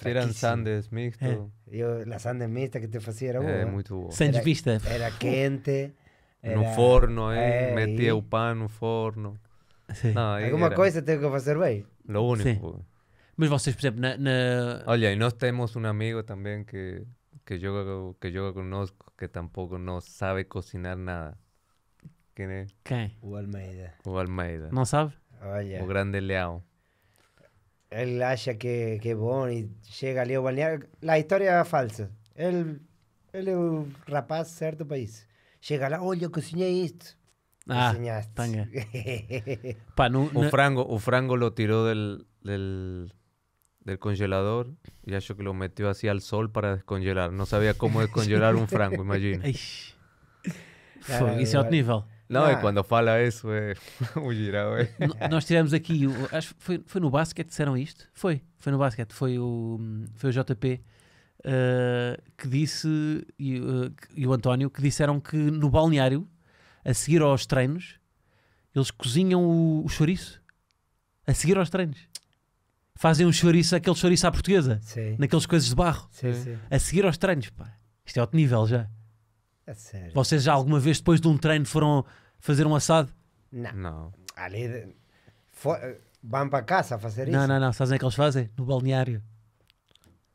Eran sandes mixtos. Eh. Yo, la sandes mixtas que te hacía eh, uh, era bueno. muy bueno. Era, era quente. En un forno, eh. Metía el pan en un forno. Sí. No, Alguma era... que hacer güey? Lo único. ¿Pues Mas por ejemplo, na, na... Olha, e nós temos um amigo también que, que, joga, que joga conosco que tampoco no sabe cocinar nada quién es. ¿Qué? Hugo Almeida. Almeida. ¿No sabe? Oye. Ah, o grande Leao. Él acha que, que y llega a Leo Balneario. La historia es falsa. Él, él es un rapaz de cierto país. Llega la olha, yo cociné esto. Ah, tanga. (laughs) Un frango, un frango lo tiró del, del, del congelador y acho que lo metió así al sol para descongelar. No sabía cómo descongelar un (laughs) frango, imagino. Ixi. Foi, isso nivel! Não, ah. e quando fala isso é o (laughs) giral. É. Nós tivemos aqui, acho que foi, foi no basquete que disseram isto? Foi, foi no basquete, foi o, foi o JP uh, eh, que disse, e, uh, e, o António, que disseram que no balneário, a seguir aos treinos, eles cozinham o, o chouriço. A seguir aos treinos. Fazem um chouriço, aquele chouriço à portuguesa. Sim. Naqueles coisas de barro. Sim, sim. A seguir aos treinos, pá. Isto é outro nível já. A sério? Vocês já alguma vez depois de um treino foram fazer um assado? Não. Não. Ali. de- Vão para casa fazer isso? Não, não, não. Sabes onde é que eles fazem? No balneário.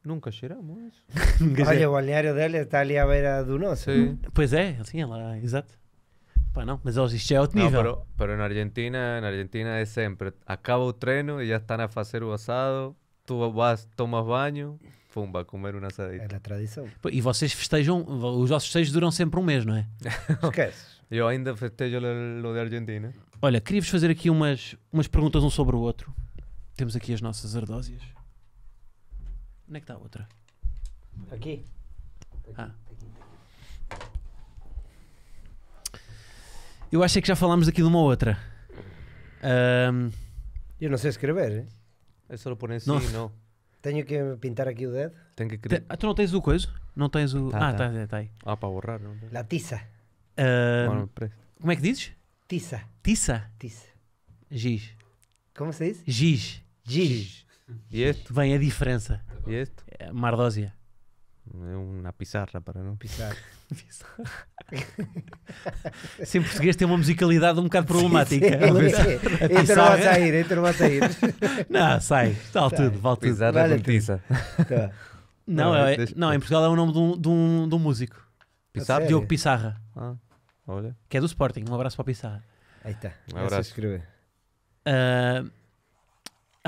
Nunca cheiramos isso. (laughs) Olha, o balneário dele está ali à beira do nosso. Pois é, assim, é exato. Pá, não, mas eles isto já é outro nível. Mas na Argentina, na Argentina é sempre. acaba o treino e já estão a fazer o assado. Tu vas, tomas banho. Pumba, comer um assadito. Era a é tradição. Pô, E vocês festejam, os vossos festejos duram sempre um mês, não é? (laughs) Esqueces. Eu ainda festejo o de Argentina. Olha, queria-vos fazer aqui umas, umas perguntas um sobre o outro. Temos aqui as nossas ardósias. Onde é que está a outra? Aqui. Ah. Eu acho que já falámos aqui de uma outra. Eu não sei escrever. É só por em si, não. Não. Tenho que pintar aqui o dedo? Tenho que criar. Ah, tu não tens o coisa? Não tens o. Tá, ah, tá, tá, tá, tá aí. Ah, para borrar. Não La tiça. como é que dizes? Tiça. Tiça? Tiça. Giz. Como se diz? Giz. Giz. Giz. E este? Vem a diferença. E este? É, mardósia. É uma pizarra para não. Pizarra. Sim, (laughs) português tem uma musicalidade um bocado problemática. É- entra vai a sair, entra vai sair. Não, sai, vale tudo, vale tudo. Pizarra vale é Tá. Não, não, é, não, em Portugal é o nome de um, de um, de um músico. Pizarra? Diogo Pissarra. Ah, olha. Que é do Sporting. Um abraço para o Pissarra. Aí está. Um abraço. Escrever. Uh, ah,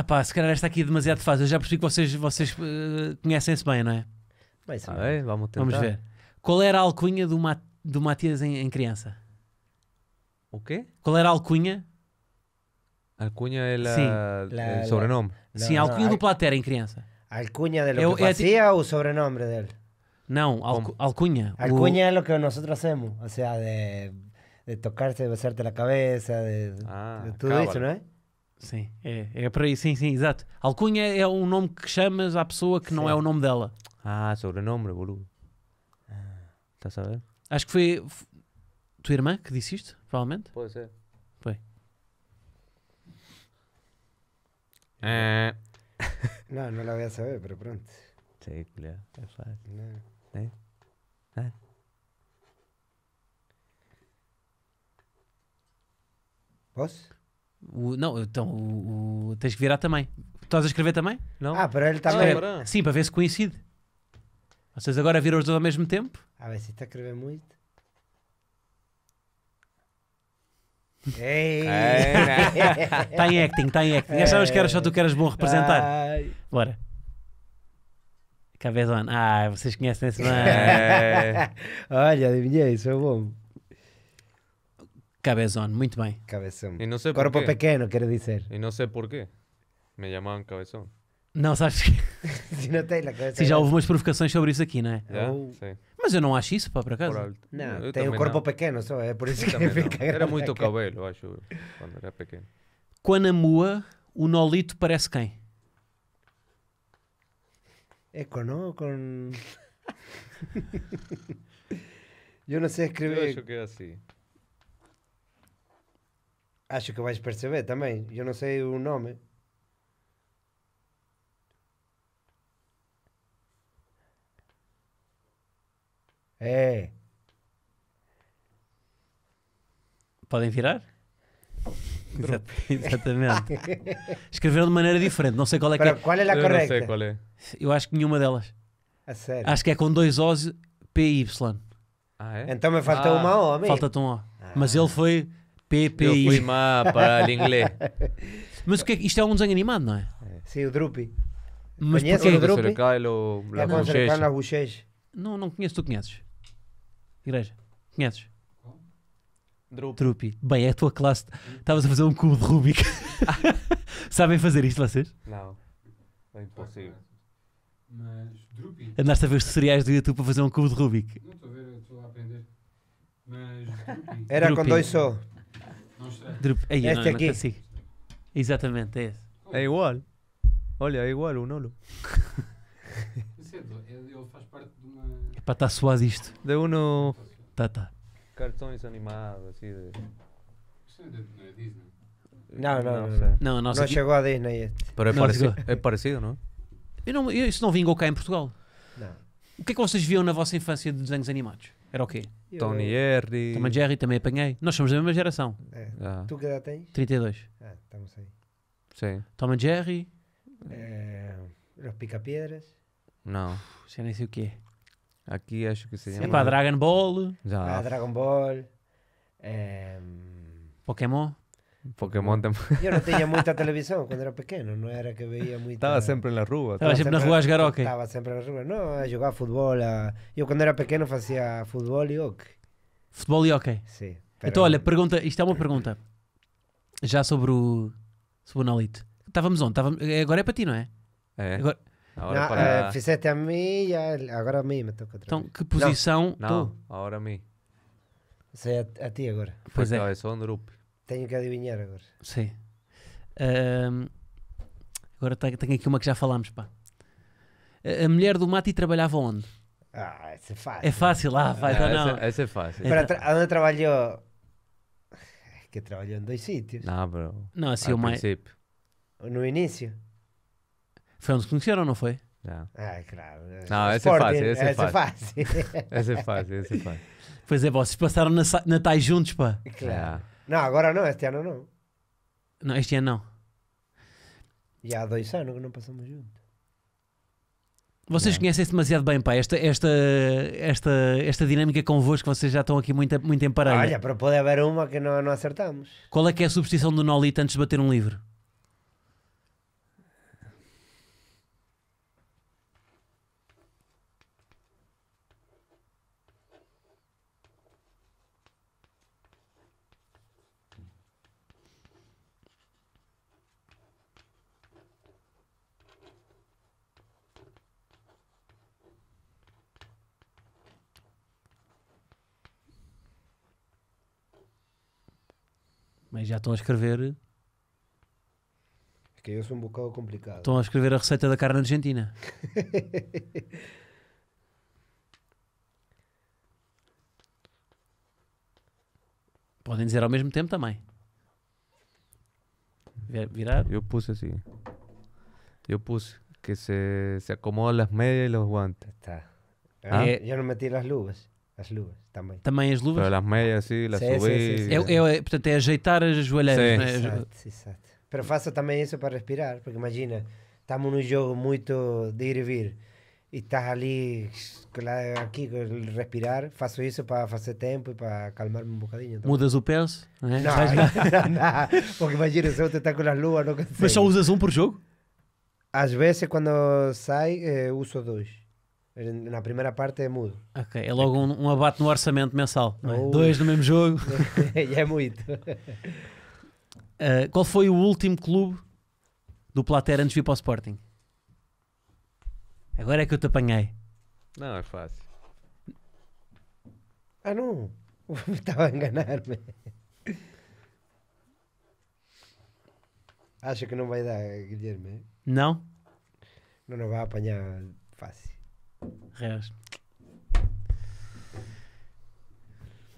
apá, se calhar esta aqui é demasiado fácil. Eu já percebi que vocês, vocês uh, conhecem-se bem, não é? Vai ser. Ah, é? vamos tentar. Vamos ver. Qual era a alcunha do, mat do Matias em, em criança? O quê? Qual era a alcunha? Alcunha é la, Sim. É la- el No, Sim, a no, alcunha do Platera em criança. alcunha de lo Eu- que eh, o sobrenome dele Não, alcu- alcunha. O- é o que nós fazemos ou seja de, de tocar-se de besarte te cabeza, de, Ah, de tudo isso não é Sim, é, é por aí, sim, sim, exato. Alcunha é o nome que chamas à pessoa que não é o nome dela. Ah, sobrenome, boludo. Ah, Estás a ver? Acho que foi tua irmã que disse isto, provavelmente. Pode ser. É. Foi. É. (laughs) não lhe la voy a saber, pero pronto. Sí, culiao, é fácil. No. né? Né? ¿Vos? O- não, então o, tens que virar também. Estás a escrever também? Não? Ah, pero él también. Espera. Sim, para ver se coincide. Vocês agora é viram os dois ao mesmo tempo? Ah, se está a escrever muito. Ei. Está em acting, está em acting. Já sabes que eras só tu que eras bom representar. Ai. Bora. Cabezon. Ah, vocês conhecem esse? nome. (laughs) Olha, adivinhei, sou bom. Cabezon, muito bem. Cabezón. E não sei Corpo pequeno, quero dizer. E não sei porquê. Me chamavam cabezón. Não, sabes que. (laughs) Sim, já houve umas provocações sobre isso aqui, não é? Mas eu não acho isso, pá, por acaso. Por alto. Não, Eu tem o corpo não. pequeno só, é por isso Eu que (laughs) fica Era muito o (laughs) cabelo, acho, quando era pequeno. Quando a mua, o Nolito parece quem? É com O, Eu não sei escrever. acho Acho... que é assim. que vais perceber também. Eu não sei o nome. É. Podem virar? (laughs) Exatamente. Escreveram de maneira diferente, não sei qual é que é. Pero, é Eu não sei correcta? qual é. Eu acho que nenhuma delas. A sério. Acho que é com dois O's p Ah, é? Então me falta Ah, uma Falta-te um O. Ah. Mas ele foi p p PPI. inglês. (laughs) Mas o que é isto é um desenho animado, não é? é. Sim, o Drupi. Mas o Drupi. É La a Bochecha. Não, não conheço, tu conheces. Igreja, conheces? Drupi. Drupi. Bem, é a tua classe. Estavas a fazer um cubo de Rubik. (laughs) Sabem fazer isto vocês? Não. É impossível. Mas Drupi. Andaste a ver os tutoriais do YouTube para fazer um cubo de Rubik. Não estou a ver, estou a aprender. Mas (laughs) Drupi. Era Drupi. com dois só. Não está. Drupi. Aí, este não, aqui. Consigo. Exatamente, é esse. É igual. Olha, é igual, o Nolo. (laughs) Pá, está suado isto. Da Uno. Tá, tá. Cartões animados, assim. De... É não é Disney. Não, não, não. Não, não, não chegou à Disney este. Para é, não, parecido, é parecido, não? Eu não eu, isso não vingou cá em Portugal. Não. O que é que vocês viam na vossa infância de desenhos animados? Era o quê? Eu... Tony Jerry. Tom Jerry também apanhei. Nós somos da mesma geração. É. Ah. Tu que já tens? 32. Ah, estamos então aí. Sim. Tom Jerry. É... Eh, Os Pica-Pedras. Não. Já nem sei o que é. Aqui acho que seria. É para Dragon Ball. Já. Ah, Dragon Ball. É... Pokémon. Pokémon também. (laughs) Eu não tinha (laughs) muita televisão quando era pequeno, não era que veia muito Estava sempre na rua. Estava sempre na rua a jogar Estava sempre na rua, não, a jogar futebol. A... Eu quando era pequeno fazia futebol e hockey. Futebol e hockey? Sim. Então, pero... Então olha, pergunta, isto é uma pergunta. Já sobre o, sobre o Nalito Estávamos onde? Estávamos... É agora é para ti, não é? É. Agora... Agora ah, para... Eh, fizeste a mim e agora a mim me toca Então, que posição? Não, tu? agora a mim. Sei a, a ti agora. Pois é. Não, é só um grupo. Tenho que adivinhar agora. Sim. Um, agora tenho aqui uma que já falámos, pá. A mulher do Mati trabalhava onde? Ah, essa é fácil. É fácil, lá ah, vai, ah, não. Então essa, essa, é fácil. Para então- tra trabalhou... É que trabalhou em dois sítios. Não, bro. Não, assim, o mais... No início? Foi onde se conheceram, não foi? Não. Ah, claro. Não, essa é fácil. Essa, é, é fácil. essa é fácil, essa é fácil. Pois é, vocês passaram na, Natais juntos, pá. Claro. Não, agora não, este ano não. Não, este ano não. E há dois anos que não passamos juntos. Vocês conhecem-se demasiado bem, pá. Esta, esta, esta, esta dinâmica convosco, vocês já estão aqui muito, muito em paralelo. Olha, para poder haver uma que não, não acertamos. Qual é que é a substituição do Nolito antes de bater um livro? Mas já estão a escrever. que eu sou um bocado complicado. Estão a escrever a receita da carne argentina. (laughs) Podem dizer ao mesmo tempo também. Virar? eu puse assim eu puse que se, se acomodan las medias e os guantes. Tá. Ah? É. já Ah, meti as luvas. As luvas também. Também as luvas? Para as meias, assim, as sí, subir. Sí, sí, é, é, é, portanto, é ajeitar as joelheiras. Sim. É? Exato, exato. Mas faço também isso para respirar, porque imagina, estamos num jogo muito de ir e vir e estás ali aqui respirar, faço isso para fazer tempo e para acalmar-me um bocadinho. Então. Mudas o peso? Não, é? (laughs) não, não, porque imagina se eu está com as luvas, não consigo. Mas só usas um por jogo? Às vezes, quando sai, eh, uso dois. Na primeira parte é mudo. Ok, é logo um, um abate no orçamento mensal. É? Dois no mesmo jogo. (laughs) e é muito. Uh, (laughs) qual foi o último clube do Plater antes de vir para o Sporting? Agora é que eu te apanhei. Não, é fácil. Ah, não. (laughs) Estava a enganar-me. Acha que não vai dar, Guilherme? Não? Não, não vai apanhar fácil. Reus.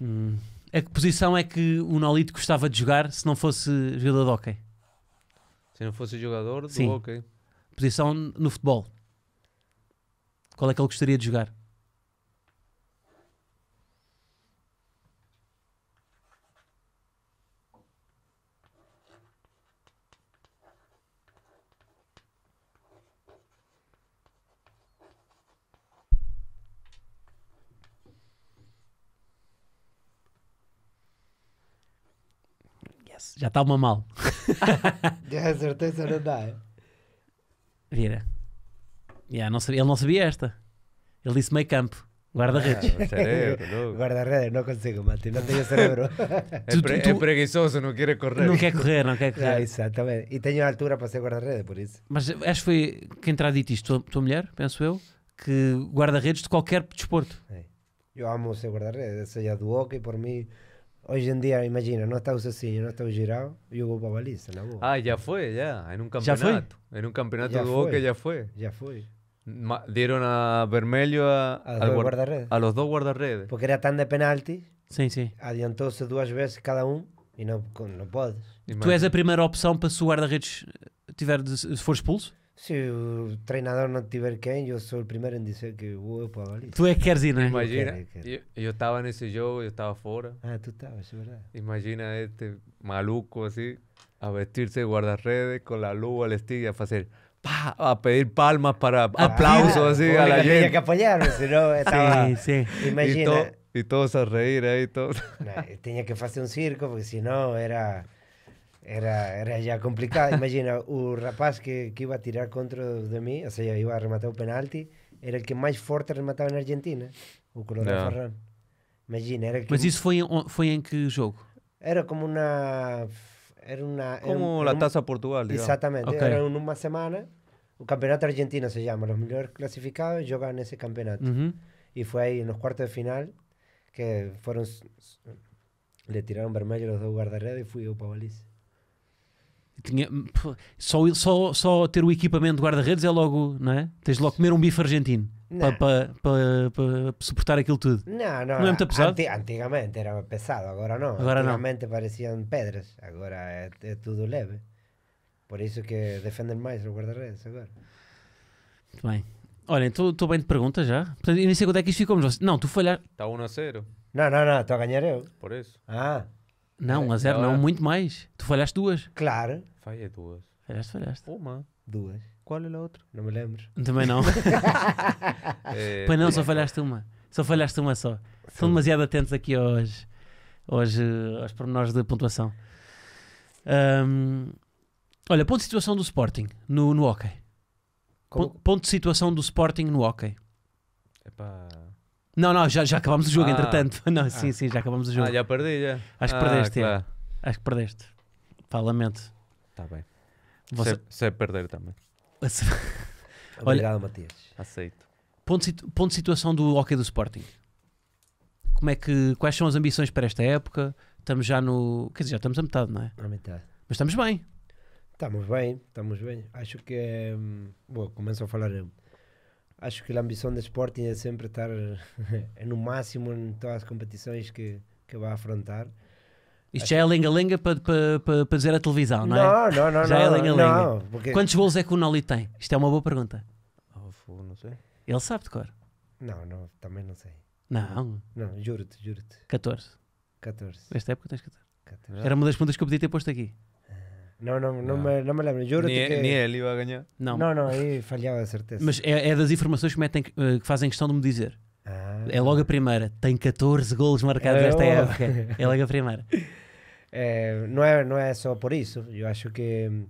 Hum. A que posição é que o Nolito gostava de jogar se não fosse jogador de hockey? Se não fosse jogador do Sim. hockey. Posição no futebol. Qual é que ele gostaria de jogar? Já está uma mal. (laughs) Já acertei, só não dá. Eh? Vira. Yeah, não sabia, ele não sabia esta. Ele disse meio campo. Guarda-redes. Ah, é (laughs) guarda-redes, não consigo, Mati, não tenho cérebro. (laughs) é, pre é, preguiçoso, não quer correr. Não quer correr, não quer correr. Ah, exatamente. E tenho altura para ser guarda-redes, por isso. Mas acho que foi quem terá dito isto, tua, tua mulher, penso eu, que guarda-redes de qualquer desporto. É. Eu amo ser guarda-redes, seja do hockey, por mim. Hoje em dia, imagina, não está o Sacinho, não está o Giral, eu vou para a baliza, na boa. Ah, já foi, já. Em um campeonato. Em um campeonato já do Boca já foi. Já foi. Ma a Vermelho a, a, al guarda a los dos guarda-redes Porque era tan de penalti Sim, sim. Adiantou-se duas vezes cada um e não, não podes. Tu és a primeira opção para se o guarda-redes tiver de, se for expulso? Si el entrenador no tiver quem, yo soy el primero en decir que voy para Tú es que ¿no? Imagina, yo, estaba en ese show, yo estaba fuera. Ah, tú estabas, es verdad. Imagina este maluco así, a vestirse de guardarredes, con la luz al estilo, a hacer... Pa, a pedir palmas para ah, aplausos así a la gente. que apoyarme, si no estaba... Sí, sí. Imagina. Y, todos a reír ahí, todos. tenía que hacer un circo, porque si no era... Era, ya complicado. (laughs) Imagina, un rapaz que, iba a tirar contra de mí, O sea, iba a rematar un penalti, era el que más fuerte remataba en Argentina, o color de Ferran. Imagina, era que... Mas isso foi foi em que jogo? Era como una Era una como la tasa Portugal, Exactamente, Exactamente, okay. era una semana, un Campeonato Argentino se Los los mejores clasificados juegan ese campeonato. Y fue ahí en los cuartos de final, que fueron Le tiraron vermelho los dos guardarredos y fui yo para a Tinha, só, só, só ter o equipamento de guarda-redes é logo, não é? Tens de logo comer um bife argentino para suportar aquilo tudo. Não, não, não é muito pesado? Anti, antigamente era pesado, agora não. Agora antigamente não. pareciam pedras, agora é, é, tudo leve. Por isso que defendem mais o guarda-redes agora. Muito bem. Olha, então, estou bem de pergunta já. Portanto, eu nem sei quando é que isto ficou. Mas... Não, tu falhar Está 1 a 0. Não, não, não, estou a ganhar eu. Por isso. Ah. Não, a é, zero é não, muito mais. Tu falhaste duas. Claro. Falhei é duas. Falhaste, falhaste. Uma. Duas. Qual era é a outra? Não me lembro. Também não. (laughs) (laughs) é, pois não, só é, falhaste uma. Só falhaste uma só. Estão São demasiado atentos aqui aos, hoje, eh, aos pormenores de pontuação. Um, olha, ponto de situação do Sporting no, no hockey. Como? Ponto de situação do Sporting no hockey. Epá. Não, não, já, já acabámos o jogo, ah. entretanto. (laughs) Não, ah. sim, sim, já acabámos o jogo. Ah, já perdi, já. Acho que perdeste, ah, claro. é. Acho que perdeste. Pá, lamento. Está bem. Você... Se, é, é perder também. (laughs) Obrigado, Olha, Matias. Aceito. Ponto, situ... ponto de situação do hockey do Sporting. Como é que, quais são as ambições para esta época? Estamos já no. Quer dizer, já estamos a metade, não é? A metade. Mas estamos bem. Estamos bem, estamos bem. Acho que. É, bom, começo a falar Acho que a ambição do Sporting é sempre estar (laughs) é no máximo em todas as competições que, que vai afrontar. Isto já é linga-linga para, para, para, dizer a televisão, não, é? Não, não, não. Já é linga-linga. Porque... Quantos gols é que o Noli tem? Isto é uma boa pergunta. Oh, não sei. Ele sabe de cor. Não, não, também não sei. Não. Não, juro-te, juro-te. 14. 14. Nesta época tens 14. 14. Era uma das perguntas que eu podia ter posto aqui. Ah, não, não, não, Me, não me lembro. Juro nem, que... nem ele ia ganhar. Não, não, não aí falhava a certeza. Mas é, é das informações que, metem, eh, que fazem questão de me dizer. Ah. É logo a primeira. Tem 14 golos marcados é, nesta época. É logo a primeira. (laughs) Eh, no es é, por eso, yo acho que mm,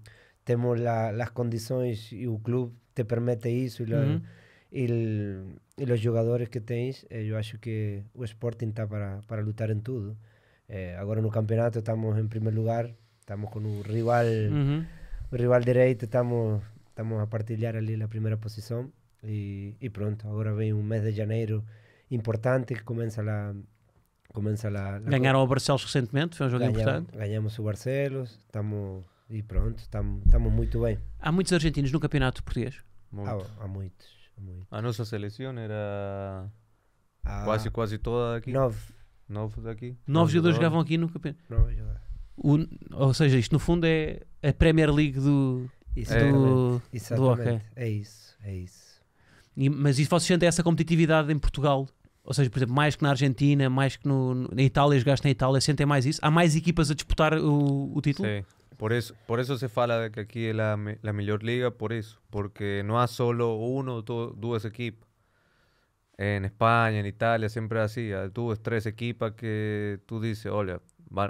tenemos las condiciones y el club te permite eso y los jugadores que tens, eh, yo acho que el Sporting está para, para lutar en todo Eh, en no campeonato estamos en primer lugar, estamos con un rival, un rival direito, estamos, estamos a partilhar ali la primera posición y pronto, ahora viene un mes de janeiro importante que comienza la... começa Ganharam o Barcelos recentemente, foi um jogo ganhamos, importante. Ganhamos o Barcelos, estamos. E pronto, estamos muito bem. Há muitos argentinos no campeonato português? Muito. Há, há muitos, muitos. A nossa seleção era. Ah, quase, quase toda aqui. Nove. Nove daqui. Nove jogadores jogavam aqui no campeonato. Nove jogadores. ou seja, isto no fundo é a Premier League do. Exatamente. Do, Exatamente. Do hockey. É isso, é isso. E, mas isso vocês sentem essa competitividade em Portugal? Ou seja, por exemplo, mais que na Argentina, mais que no, na Itália, os gajos na Itália sentem mais isso. Há mais equipas a disputar o, o título? Sim. Por isso por isso se fala de que aqui é a melhor liga, por isso Porque não há só uma ou duas equipas En España, en Italia, siempre así. Hay dos, tres equipas que tú dices, oye,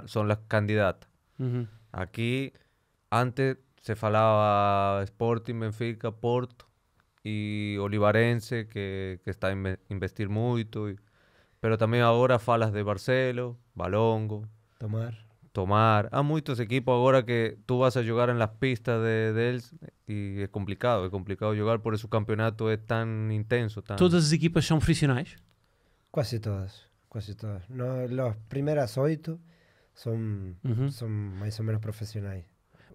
son las candidatas. Uh -huh. Aquí, antes se falaba Sporting, Benfica, Porto. y olivarense que, que está a investir mucho pero también ahora falas de Barcelo, Balongo, Tomar, Tomar, Hay muchos equipos ahora que tú vas a jugar en las pistas de él y es complicado, es complicado jugar, por eso el campeonato es tan intenso, tan Todas las equipas son profesionales? Casi todas, casi todas. las primeras ocho son, más o son más o menos profesionales.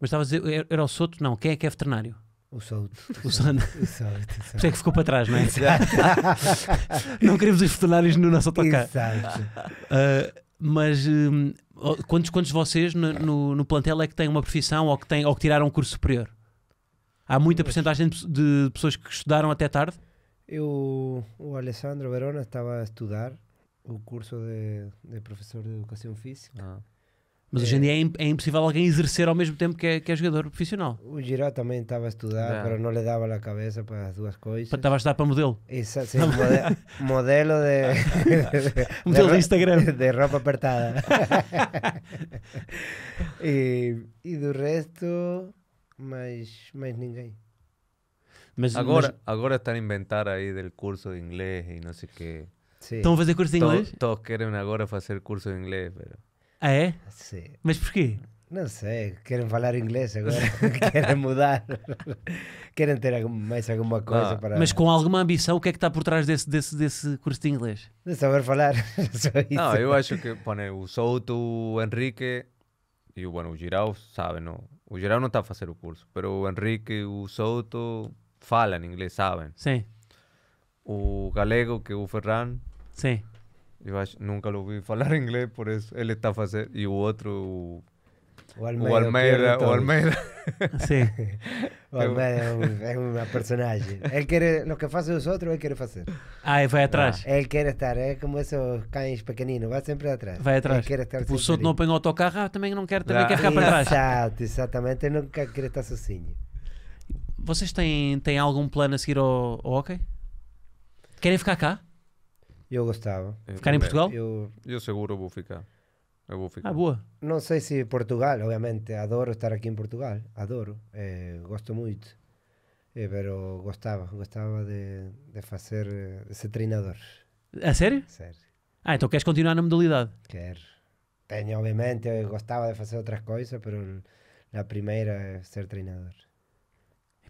Mas estavas eh, era o Soto? no, ¿quién es que es veterinario? O Saúde. O Saúde. (laughs) O Por isso é que ficou para trás, não é? (laughs) não queremos os funcionários no nosso autocarro. Exato. Uh, mas um, quantos, quantos de vocês no, no, no, plantel é que têm uma profissão ou que, têm, ou que tiraram um curso superior? Há muita porcentagem de, de, pessoas que estudaram até tarde? Eu, o Alessandro Verona, estava a estudar o curso de, de professor de educação física. Ah mas hoje em dia é, é, impossível alguém exercer ao mesmo tempo que é, que é jogador profissional. O Giró também estava a estudar, mas não lhe dava a cabeça para as duas coisas. Estava a estudar para modelo. sim, modelo, (laughs) modelo de, (laughs) modelo de Instagram. De, roupa apertada. (laughs) e, e, do resto, mais, mais ninguém. Mas, agora, mas... agora estão a inventar aí do curso de inglês e não sei o quê. Estão a fazer curso de inglês? Todos querem agora fazer curso de inglês, pero... Ah, é? Sim. Mas porquê? Não sei, querem falar inglês agora, (laughs) querem mudar, (laughs) querem ter mais alguma coisa ah, para. Mas com alguma ambição, o que é que está por trás desse, desse, desse curso de inglês? De saber falar, (laughs) só isso. Não, eu acho que o Souto, o Henrique e o, bueno, o Girau sabem, não? o Girau não está a fazer o curso, mas o Henrique o Souto falam inglês, sabem. Sim. O galego, que é o Ferran, Sim. Eu acho, nunca o ouvi falar (laughs) inglês, por isso ele está a fazer E o outro, o Almeida. O Almeida. (laughs) O Almeida. o Almeida é, um é uma personagem. Ele quer, o que fazem os outros, ele quer fazer. Ah, ele vai atrás. Ele ah, quer estar, é como esses cães pequeninos, vai sempre atrás. Vai atrás. Ele quer estar tipo, se o outro não põe o autocarro, também não quer, também ah. quer ficar para trás. Exato, exatamente, ele nunca quer estar sozinho. Vocês têm, têm algum plano a seguir ao, ao hockey? Querem ficar cá? Eu gostava. Eu ficar em Portugal? Eu... eu seguro vou ficar. Eu vou ficar. Ah, boa. Não sei se Portugal, obviamente, adoro estar aqui em Portugal, adoro, eh, gosto muito, Mas eh, pero gostava, gostava de, de fazer, eh, de ser treinador. A sério? Sério. Ah, então queres continuar na modalidade? Quero. Tenho, obviamente, eu gostava de fazer outras coisas, pero a primeira é ser treinador.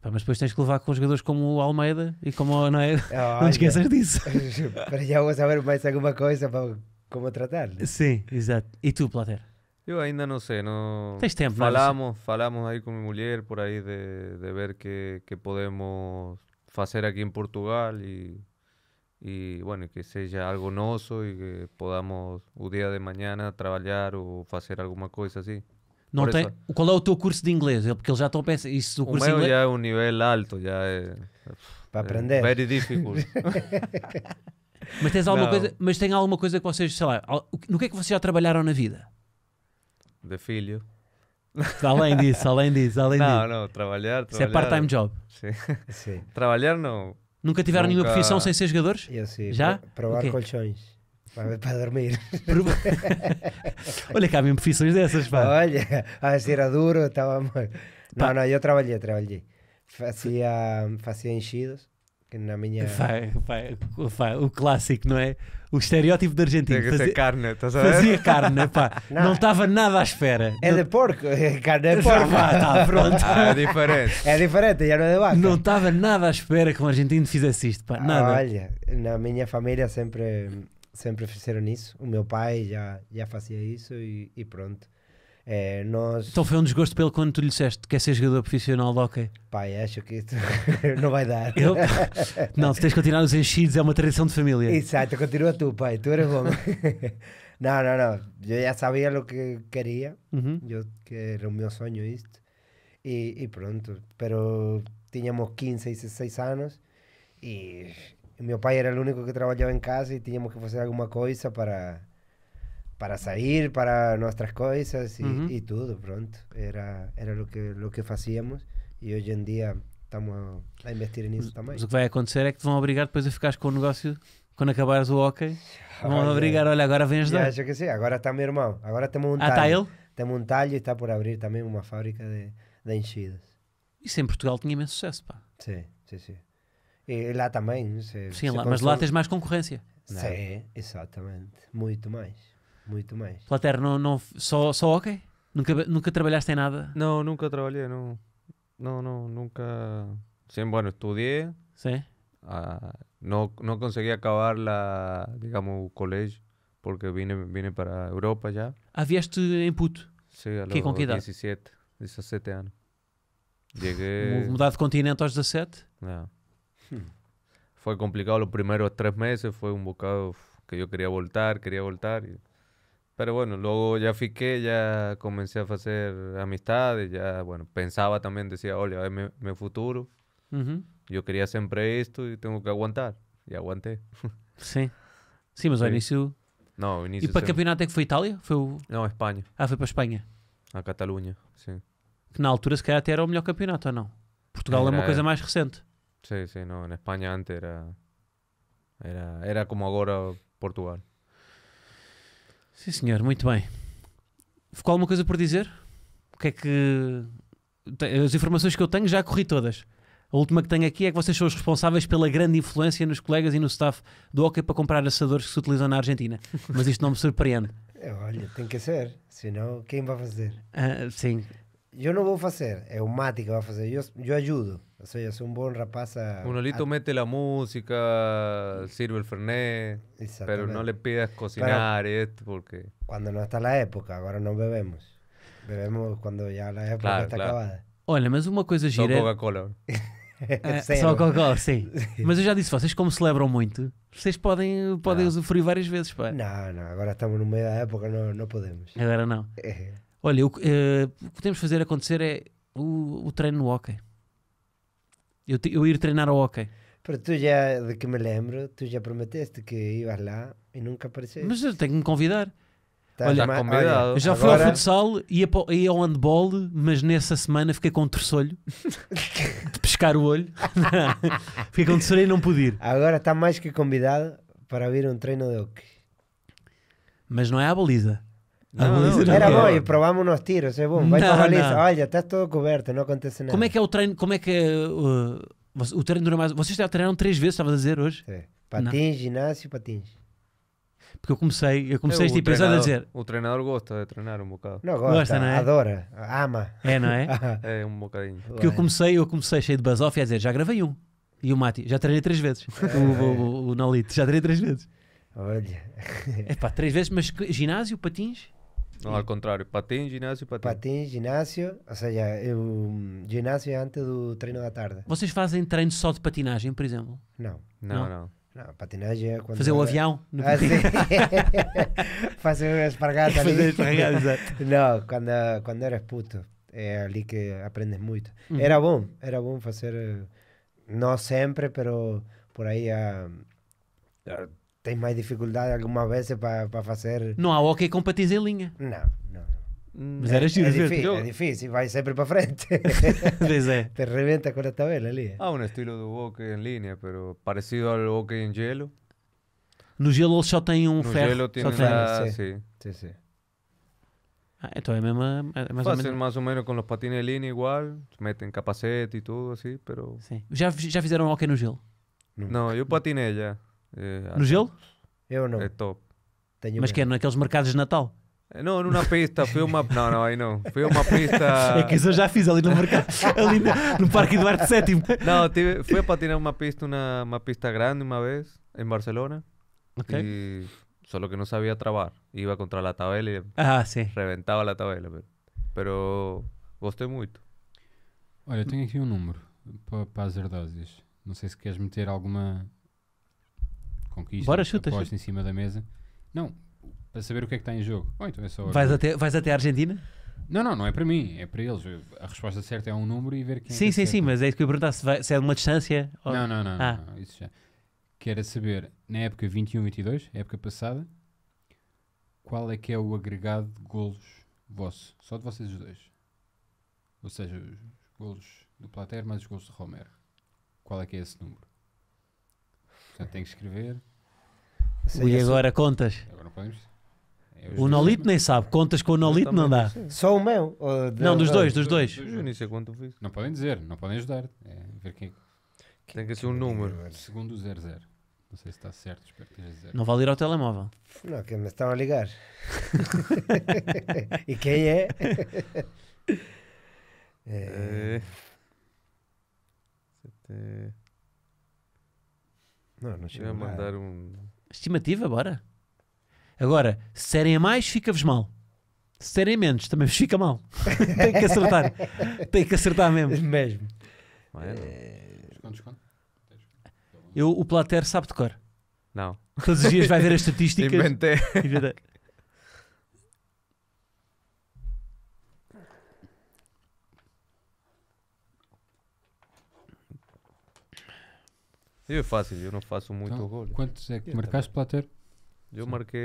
Pá, mas depois tens que levar com jogadores como o Almeida e como o Noé. Oh, não é? (laughs) esqueças disso. (laughs) Para já vou saber mais alguma coisa para como tratar. Né? Sim, exato. E tu, Plater? Eu ainda não sei, não... Tens tempo, é? falamos, não falamos aí com a minha mulher por aí de, de ver que, que podemos fazer aqui em Portugal e e bueno, que seja algo nosso e que podamos o dia de mañana trabalhar ou fazer alguma coisa assim. Não tem... Qual é o teu curso de inglês? É porque eles já estão a pensar. Isso, o, o meu inglês... já é um nível alto, já é. Para é aprender. É very difficult. (laughs) mas, tens alguma coisa, mas tem alguma coisa que vocês, sei lá, no que é que vocês já trabalharam na vida? De filho. Além disso, além disso, além não, disso. Não, não, trabalhar, trabalhar. Isso é part-time job. Sim. Sim. (laughs) Trabalhar não. Nunca tiveram Nunca... nenhuma profissão sem ser jogadores? Eu sim. Já? Provar okay. colchões. Vai para dormir. (laughs) Olha, cá cabem profissões dessas, pá. Olha, assim era duro, estávamos. Não, não, eu trabalhei, trabalhei. Fazia, fazia enchidos. Que na minha. Fai, fai, o clássico, não é? O estereótipo da Argentina. Fazia carne, estás a ver? Fazia carne, pá. (laughs) Não estava nada à espera. É não... É de porco, carne é porco. Pá, tá, pronto. Ah, é diferente. É diferente, já não é de vaca. Não estava nada à espera que um argentino fizesse isto, pá. Nada. Olha, na minha família sempre sempre fizeram isso. O meu pai já, já fazia isso e, e pronto. É, nós... Então foi um desgosto pelo quando tu lhe disseste que é ser jogador profissional de hockey. Pai, acho que isto (laughs) não vai dar. Eu... (laughs) Não, se tens que continuar os enchidos, é uma tradição de família. Exato, continua tu, pai, tu eras bom (laughs) não, não, não. Eu já sabia o que queria, uhum. eu, que era o meu sonho isto. E, e pronto, pero tínhamos 15, 16 anos e meu pai era o único que trabalhava em casa e tínhamos que fazer alguma coisa para para sair, para nossas coisas e, uhum. e tudo, pronto. Era era o que o que fazíamos e hoje em dia estamos a investir nisso também. Mas o que vai acontecer é que te vão obrigar depois a ficares com o negócio quando acabares o ok (laughs) Vão olha, obrigar, olha, agora vens dar. Acho que sim, agora está meu irmão. Agora temos um ah, talho. Tá temos um talho e está por abrir também uma fábrica de, de enchidas. Isso em Portugal tinha imenso sucesso, pá. Sim, sim, sim. E lá também. Se, Sim, se lá, mas lá tens mais concorrência. Não? Sim, é? exatamente. Muito mais. Muito mais. Plater, não, não, só, só ok? Nunca, nunca trabalhaste em nada? Não, nunca trabalhei. Não, não, não nunca. Sim, bueno, estudei sim Uh, ah, não no acabar la, digamos, colégio porque vine, vine para Europa já Ah, vieste em puto. Sim, a com que 17, 17 anos. Cheguei... Mudar de continente aos 17? Não. Foi Fue complicado los primeros tres meses, fue un bocado que yo quería voltar, quería voltar. Y... Pero bueno, luego ya fiqué, ya comencé a hacer amistades, ya, bueno, pensaba también, decía, oye, es mi, mi, futuro. Uh -huh. Yo quería siempre esto y tengo que aguantar. E aguantei. (laughs) Sim. Sim, mas ao início... Não, início... E para sempre... campeonato é que foi Itália? Não, Espanha. Ah, foi para Espanha. A Catalunha, sim. Que na altura se calhar até era o melhor campeonato, ou não? Portugal era... é uma coisa mais recente. Sí, sí, no, en España antes era, era, era como agora Portugal. Sim, senhor, muito bem. Ficou alguma coisa por dizer? O que é que. As informações que eu tenho já corri todas. A última que tenho aqui é que vocês são os responsáveis pela grande influência nos colegas e no staff do hockey para comprar assadores que se utilizam na Argentina. (laughs) Mas isto não me surpreende. É, olha, tem que ser. Senão, quem vai fazer? Ah, sim. Eu não vou fazer. É o Mati que vai fazer. Eu, eu ajudo. O sea, es un buen rapaz. A, Manolito a... mete la música, sirve el fernet, pero no le pidas cocinar pero, esto porque... Cuando no está la época, agora não bebemos. Bebemos quando já a época claro, está claro. acabada. Olha, mas uma coisa gira... Eh, (laughs) só Coca-Cola. É, só Coca-Cola, sim. mas eu já disse, vocês como celebram muito, vocês podem, podem usufruir várias vezes, pá. Não, não, agora estamos no meio da época, não, não podemos. Agora não. É. (laughs) Olha, o, uh, o que podemos fazer acontecer é o, o treino no hockey. Eu, te, eu ir treinar ao hockey. para tu já de que me lembro, tu já prometeste que ibas lá e nunca apareceste. Mas eu tenho que me convidar. olha, já convidado. Olha, já fui ao futsal e ia ao handball, mas nessa semana fiquei com um terçolho (laughs) de pescar o olho. (laughs) fiquei com um terçolho e não pude ir. Agora está mais que convidado para vir um treino de hockey. Mas não é à baliza. Ah, não, não, era bom, e provámos uns tiros, é bom. Vai não, para a baliza, olha, estás todo coberto, não acontece nada. Como é que é o treino? Como é que é, uh, o treino dura mais? Vocês já treinaram três vezes, estava a dizer hoje? É. Patins, ginásio, patins. Porque eu comecei, eu comecei é, este a dizer. O treinador gosta de treinar um bocado. Não gosta, gosta não é? Adora, ama. É, não é? (laughs) é, um bocadinho. Porque eu comecei, eu comecei cheio de basof e a dizer, já gravei um. E o Mati, já treinei três vezes. É. O, o, o, o Nolito, já treinei três vezes. Olha. É pá, três vezes, mas ginásio, patins? ao contrário. Patim, ginásio patim. Patim, ginásio, ou seja, eu, ginásio é antes do treino da tarde. Vocês fazem treino só de patinagem, por exemplo? Não. Não, não. não. não patinagem é quando... Fazer o avião? (laughs) No ah, sim. (laughs) fazer o espargato ali. Fazer (laughs) exato. Não, quando, quando eras puto, é ali que aprendes muito. Uhum. Era bom, era bom fazer, eh, não sempre, mas por aí a, a tem mais dificuldade alguma vez para fazer. Não há hockey com patins em linha. Não, não. Hum, mas era é, giro é, é, difícil, é difícil, vai sempre para frente. (laughs) pois é. Te reventa com a tabela ali. Há um estilo do hockey em linha, pero parecido ao hockey em gelo. No gelo eles só têm um no ferro. No gelo tem um ferro, sim. sim, sim. Ah, então é mesmo é mais Fazem ou menos... mais ou menos com os patins em linha igual, metem capacete e tudo assim, pero... Sim. Já, já fizeram hockey no gelo? Nunca. Não, eu patinei já. Eh, no gelo? Eu não. É top. Tenho Mas que é naqueles mercados de Natal? Eh, não, numa pista, foi uma. (laughs) Não, não, aí não. Foi uma pista. É que isso eu já fiz ali no mercado, (laughs) ali no, no Parque Eduardo VII. Não, tive, fui a patinar uma pista, uma, uma pista grande uma vez, em Barcelona. Ok. E, que não sabia travar. Iba contra a tabela e ah, sim. reventava a tabela. Mas, pero gostei muito. Olha, eu tenho aqui um número para, para as ardósias. Não sei se queres meter alguma conquista, Bora, chuta, aposta chuta. em cima da mesa. Não, para saber o que é que está em jogo. Bom, então é só vais, até, vais até a Argentina? Não, não, não é para mim, é para eles. A resposta certa é um número e ver quem Sim, é sim, sim, mas é isso que eu ia perguntar se, vai, se é de uma distância. Ou... Não, não, não, ah. não, isso já. Que saber, na época 21-22, época passada, qual é que é o agregado de golos vosso, só de vocês os dois. Ou seja, os golos do Plater mais os golos do Romero. Qual é que é esse número? Portanto, tem que escrever. Sei, e é agora contas? Agora podemos. É Eu O Nolito nem sabe. Contas com o Nolito não dá. Só o meu? ou de- Não, dos dois, dos dois. Não podem dizer, não podem ajudar. É ver quem é Tem que ser um número. Segundo o 00. Não sei se está certo, espero que esteja zero. Não vale ir ao telemóvel. Não, que me estão a ligar. (laughs) e quem é? (laughs) É. Não, não chega a mandar um. Estimativa, bora. Agora, se serem a mais, fica-vos mal. Se serem menos, também vos fica mal. (laughs) Tem que acertar. Tem que acertar mesmo. Mesmo. É, eh, desconto, desconto. Eu, o Platero sabe de cor. Não. Todos os dias vai ver as estatísticas. (laughs) Inventei. Eu é fácil, eu não faço muito então, gol. Quantos é que eu marcaste, Platero? Eu Sim. marquei,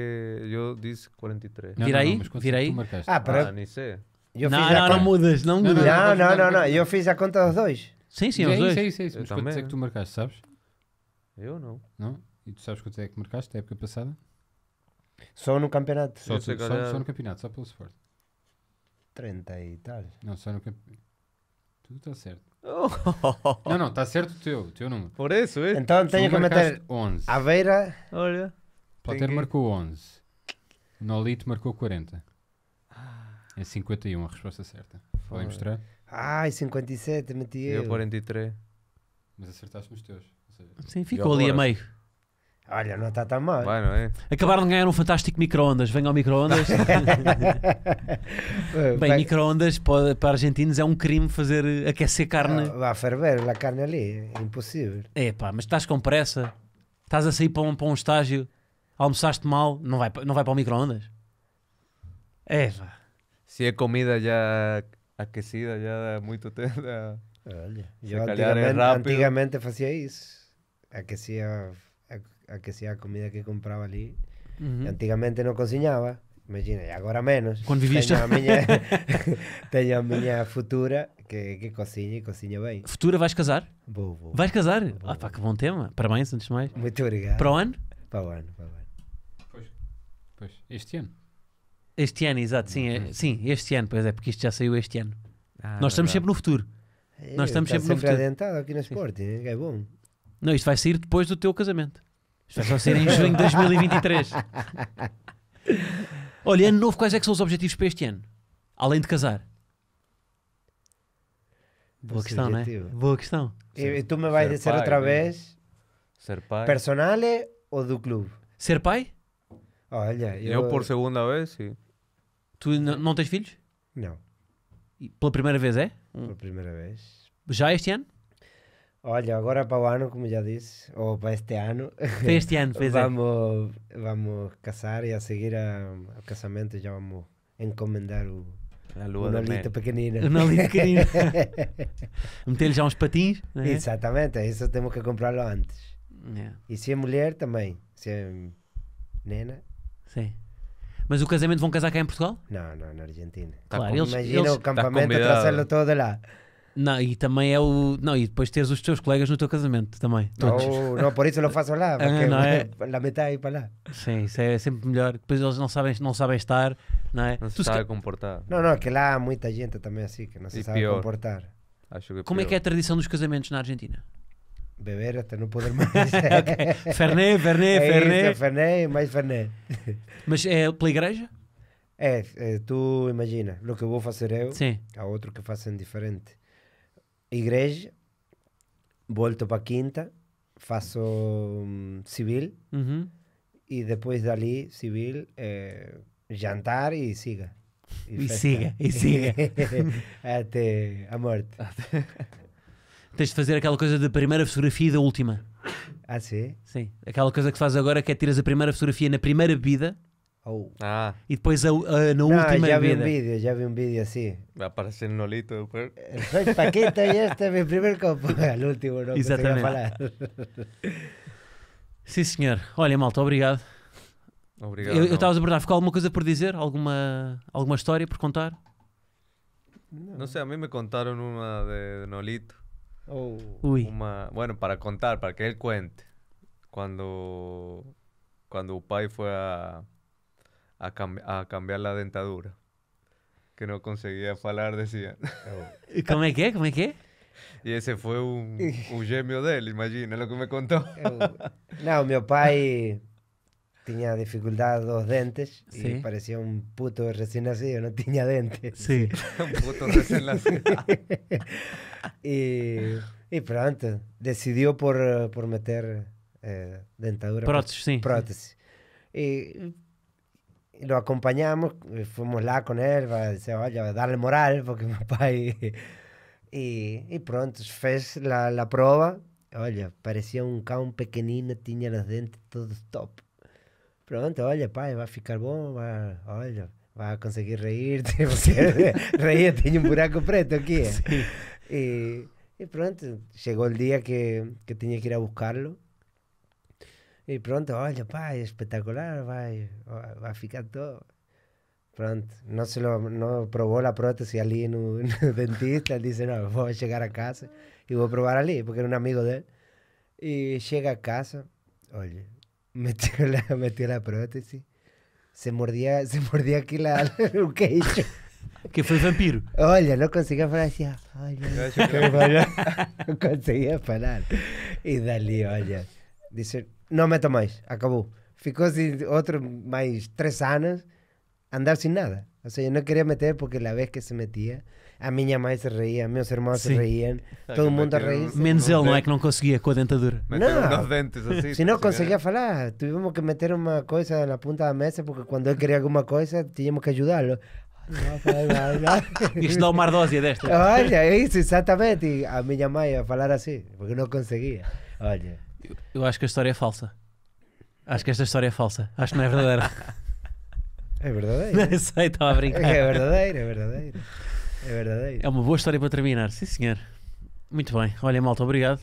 eu disse 43. Não, vira aí, não, vira é aí. Ah, para... ah, Eu não, não, não mudas, não mudas. Não, não, não, não, eu fiz a conta aos dois. Sim, sim, aos dois. Sim, sim, sim. Mas quantos é que tu marcaste, sabes? Eu não. Não? E tu sabes quantos é que marcaste da época passada? Só no campeonato. Só, tu, só, é. só, no campeonato, só pelo Sport. 30 e tal. Não, só no campeonato. Tudo está certo. Oh. não, não, está certo o teu, teu número. Por isso, é? Então tenho que meter 11. Aveira. Olha. Potter que... marcou 11. Nolito marcou 40. É 51 a resposta certa. Podem mostrar? Ai, 57, meti eu. Eu 43. Mas acertaste nos teus. Seja, Sim, ficou ali a meio. Olha, não está tão mal. é? Acabaram de ganhar um fantástico micro-ondas. Vem ao micro-ondas. (laughs) Bem, Bem micro-ondas para, argentinos é um crime fazer eh, aquecer carne. Ah, Vá ferver a carne ali, impossível. É pá, mas estás com pressa, estás a sair para um, para um estágio, almoçaste mal, não vai, não vai para o micro-ondas. É pá. Se é comida já aquecida, já há muito tempo. Olha, Se eu é antigamente, é antigamente fazia isso. Aquecia a que sea comida que compraba ali. Uhum. Antigamente non cociñaba, imagina, agora menos. Quando vivias teño a minha futura que, que cozinha e cozinha bem. Futura vais casar? Vou, vou. Vais casar? Vou, ah, pá, que bom tema. Parabéns, antes de mais. Muito obrigado. Para o ano? Para o ano, para o ano. Pois, pois. este ano. Este ano, exato, sim, é, uhum. sim, este ano, pois é, porque isto já saiu este ano. Ah, Nós estamos sempre no futuro. Nós é, estamos sempre, tá sempre no futuro. adiantado aqui no Sporting, é bom. Não, isto vai sair depois do teu casamento. Isto vai ser em junho de 2023. (laughs) Olha, ano novo, quais é que são os objetivos para este ano? Além de casar. Boa questão, não é? Boa questão. e tu me vais dizer pai, outra né? vez? Ser pai. Personale é ou do clube? Ser pai? Olha, eu... eu por segunda vez, sim. Tu não tens filhos? Não. E pela primeira vez é? Pela primeira vez. Já este ano? Olha, agora para o ano, como já disse, ou para este ano. (laughs) Para este ano, pois vamos, é. Vamos casar e a seguir a, ao casamento já vamos encomendar o. A lua uma lita pequenina. Uma lita pequenina. (laughs) Meter-lhe já uns patins. Né? Exatamente, é isso temos que comprá-lo antes. É. E se é mulher também. Se é nena. Sim. Mas o casamento vão casar cá em Portugal? Não, não, na Argentina. Tá claro, com... eles, Imagina eles... o tá campamento tá trazê-lo todo lá. Não, e também é o. Não, e depois teres os teus colegas no teu casamento também. Todos. Não, não por isso não faço lá, (laughs) ah, porque ah, não é? la (laughs) metade é para lá. Sim, isso é sempre melhor. Depois eles não sabem, não sabem estar, não é? Não se sabe se... comportar. Não, não, que lá há muita gente também assim, que não se e sabe pior. comportar. Acho que é Como pior. é que é a tradição dos casamentos na Argentina? Beber até não poder mais. (laughs) ferné, Ferné, é Ferné. Isso, é ferné, mais Ferné. Mas é pela igreja? É, é, tu imagina, o que eu vou fazer eu, Sim. há outro que fazem diferente igreja, volto para a quinta, faço um, civil uhum. e depois dali, civil, eh, jantar e siga. E, e siga, e siga. (laughs) Até a morte. Tens de fazer aquela coisa da primeira fotografia e da última. Ah, sim? Sim. Aquela coisa que se faz agora que é tiras a primeira fotografia na primeira bebida ah. E depois a, a, na última já vi vida. um vídeo, já vi um vídeo assim. Vai aparecer um Nolito depois. Soy Paquito e este é o meu primeiro copo. o (laughs) último, não Exatamente. falar. (laughs) Sim, senhor. Olha, malta, obrigado. Obrigado. Eu estava a perguntar, ficou alguma coisa por dizer? Alguma, alguma história por contar? Não. não sei, a mim me contaram uma de, de Nolito. Oh. Ui. Uma, bueno, para contar, para que ele cuente. Quando, quando o pai foi a a, cambiar la dentadura. Que no conseguía hablar, decía. (laughs) ¿Y ¿Cómo qué? ¿Cómo qué? Y ese fue un, (laughs) gemio de él, imagínate lo que me contó. no, mi papá tenía dificultad dos dentes y parecía un puto recién nacido, no tenía dentes. Sí, (laughs) un puto recién nacido. y, pronto, decidió por, por meter eh, dentadura. Prótesis, pues, Prótesis. Y lo acompañamos, eh, fuimos lá con él, para darle moral, porque mi (laughs) papá y, pronto fez la, la prueba. oye parecía un cão pequeñino, tenía los dentes todos top. Pronto, oye, papá, va a ficar bom, va, a conseguir reírte, (laughs) porque (laughs) reía, tenía un buraco preto aquí. ¿eh? Y, pronto llegó el día que, que tenía que ir a buscarlo y pronto, oye, pa, espectacular, va, va a ficar todo. Pronto, no se lo no probó la prótesis allí en un, (laughs) dentista, dice, no, voy a llegar a casa y voy a probar allí, porque era un amigo de él. Y llega a casa, oye, (laughs) metió la, la prótesis, se mordía, se mordía aquí la, (laughs) Que fue vampiro. oye no conseguía parar. assim. oye conseguía hablar. Y dali, dice não meta mais, acabou. Ficou assim, outro mais três anos andar sem nada. Ou seja, eu não queria meter porque a vez que se metia a minha mãe se reía, meus irmãos Sim. se riam, todo mundo a rir. Menos ele, não é que não conseguia com a dentadura. Não, dentes assim, se não assim, né? conseguia falar, tivemos que meter uma coisa na ponta da mesa porque quando ele queria alguma coisa, tínhamos que ajudá-lo. Isto dá uma ardósia desta. Olha, é isso, exatamente. E a minha mãe a falar assim, porque não conseguia. Olha. Eu, acho que a história é falsa. Acho que esta história é falsa. Acho que não é verdadeira. (laughs) É verdadeira. Não sei, estava a brincar. É verdadeira, é verdadeira. É verdadeira. É uma boa história para terminar, sim senhor. Muito bem. Olha, malta, obrigado.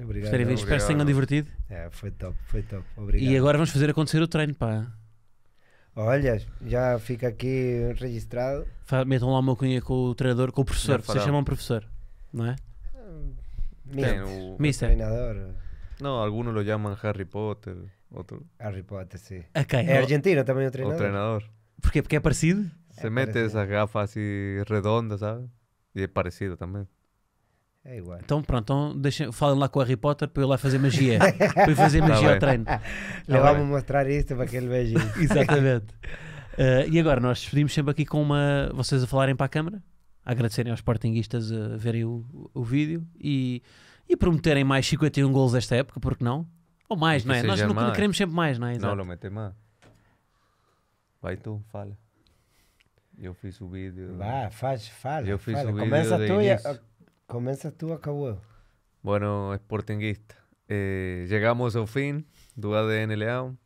Obrigado. Estarem vindo. Espero que tenham divertido. É, foi top, foi top. Obrigado. E agora vamos fazer acontecer o treino, pá. Olha, já fica aqui registrado. metam lá uma cunha com o treinador, com o professor. Vocês chamam professor, não é? Mister. Mister. Treinador. No, algunos lo llaman Harry Potter, otro. Harry Potter, sí. Okay, es no. argentino también, entrenador. Entrenador. ¿Por qué? Porque es parecido. Se es mete parecido. esas gafas así redondas, ¿sabes? E é parecido também. É igual. Então pronto, então deixem, falem lá com o Harry Potter para eu lá fazer magia. (laughs) para eu fazer tá magia tá ao treino. Já vamos mostrar isto para aquele beijinho. (laughs) Exatamente. Uh, e agora nós despedimos sempre aqui com uma. vocês a falarem para a câmara, agradecerem aos sportinguistas a verem o, o vídeo e e prometerem mais 51 gols esta época, porque não? Ou mais, não é? Nós nunca mais. queremos sempre mais, não é? Exato. Não, não mete mais. Vai tu, fala. Eu fiz o vídeo. Vá, faz, fala. Eu fiz fala. o vídeo. Começa tu, e, a, começa tu, acabou. Bueno, Sportingista. Eh, llegamos ao fim do ADN Leão.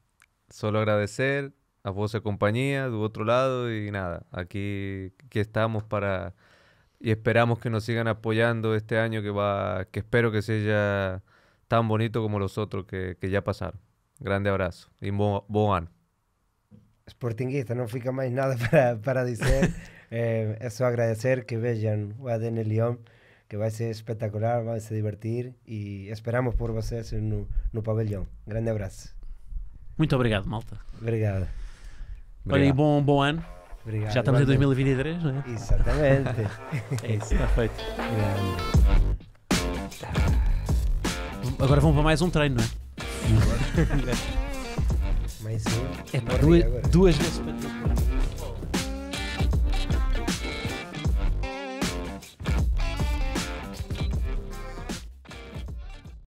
Solo agradecer a vossa companhia do outro lado e nada. Aqui que estamos para y esperamos que nos sigan apoyando este año que va, que espero que sea tan bonito como los otros que, que ya pasaron. Grande abrazo y buen año. Sportinguista, no fica más nada (laughs) para, para dizer. (laughs) Eh, agradecer que vean o ADN León, que va a ser va a ser divertir Y esperamos por vocês en no pabellón Grande abrazo. Muito obrigado, malta. Obrigado. obrigado. Obrigado. Já estamos em 2023, não é? Exatamente. (laughs) é isso, está feito. Obrigado. Agora vamos para mais um treino, não é? (laughs) mais um. É, para duas, duas vezes para ti.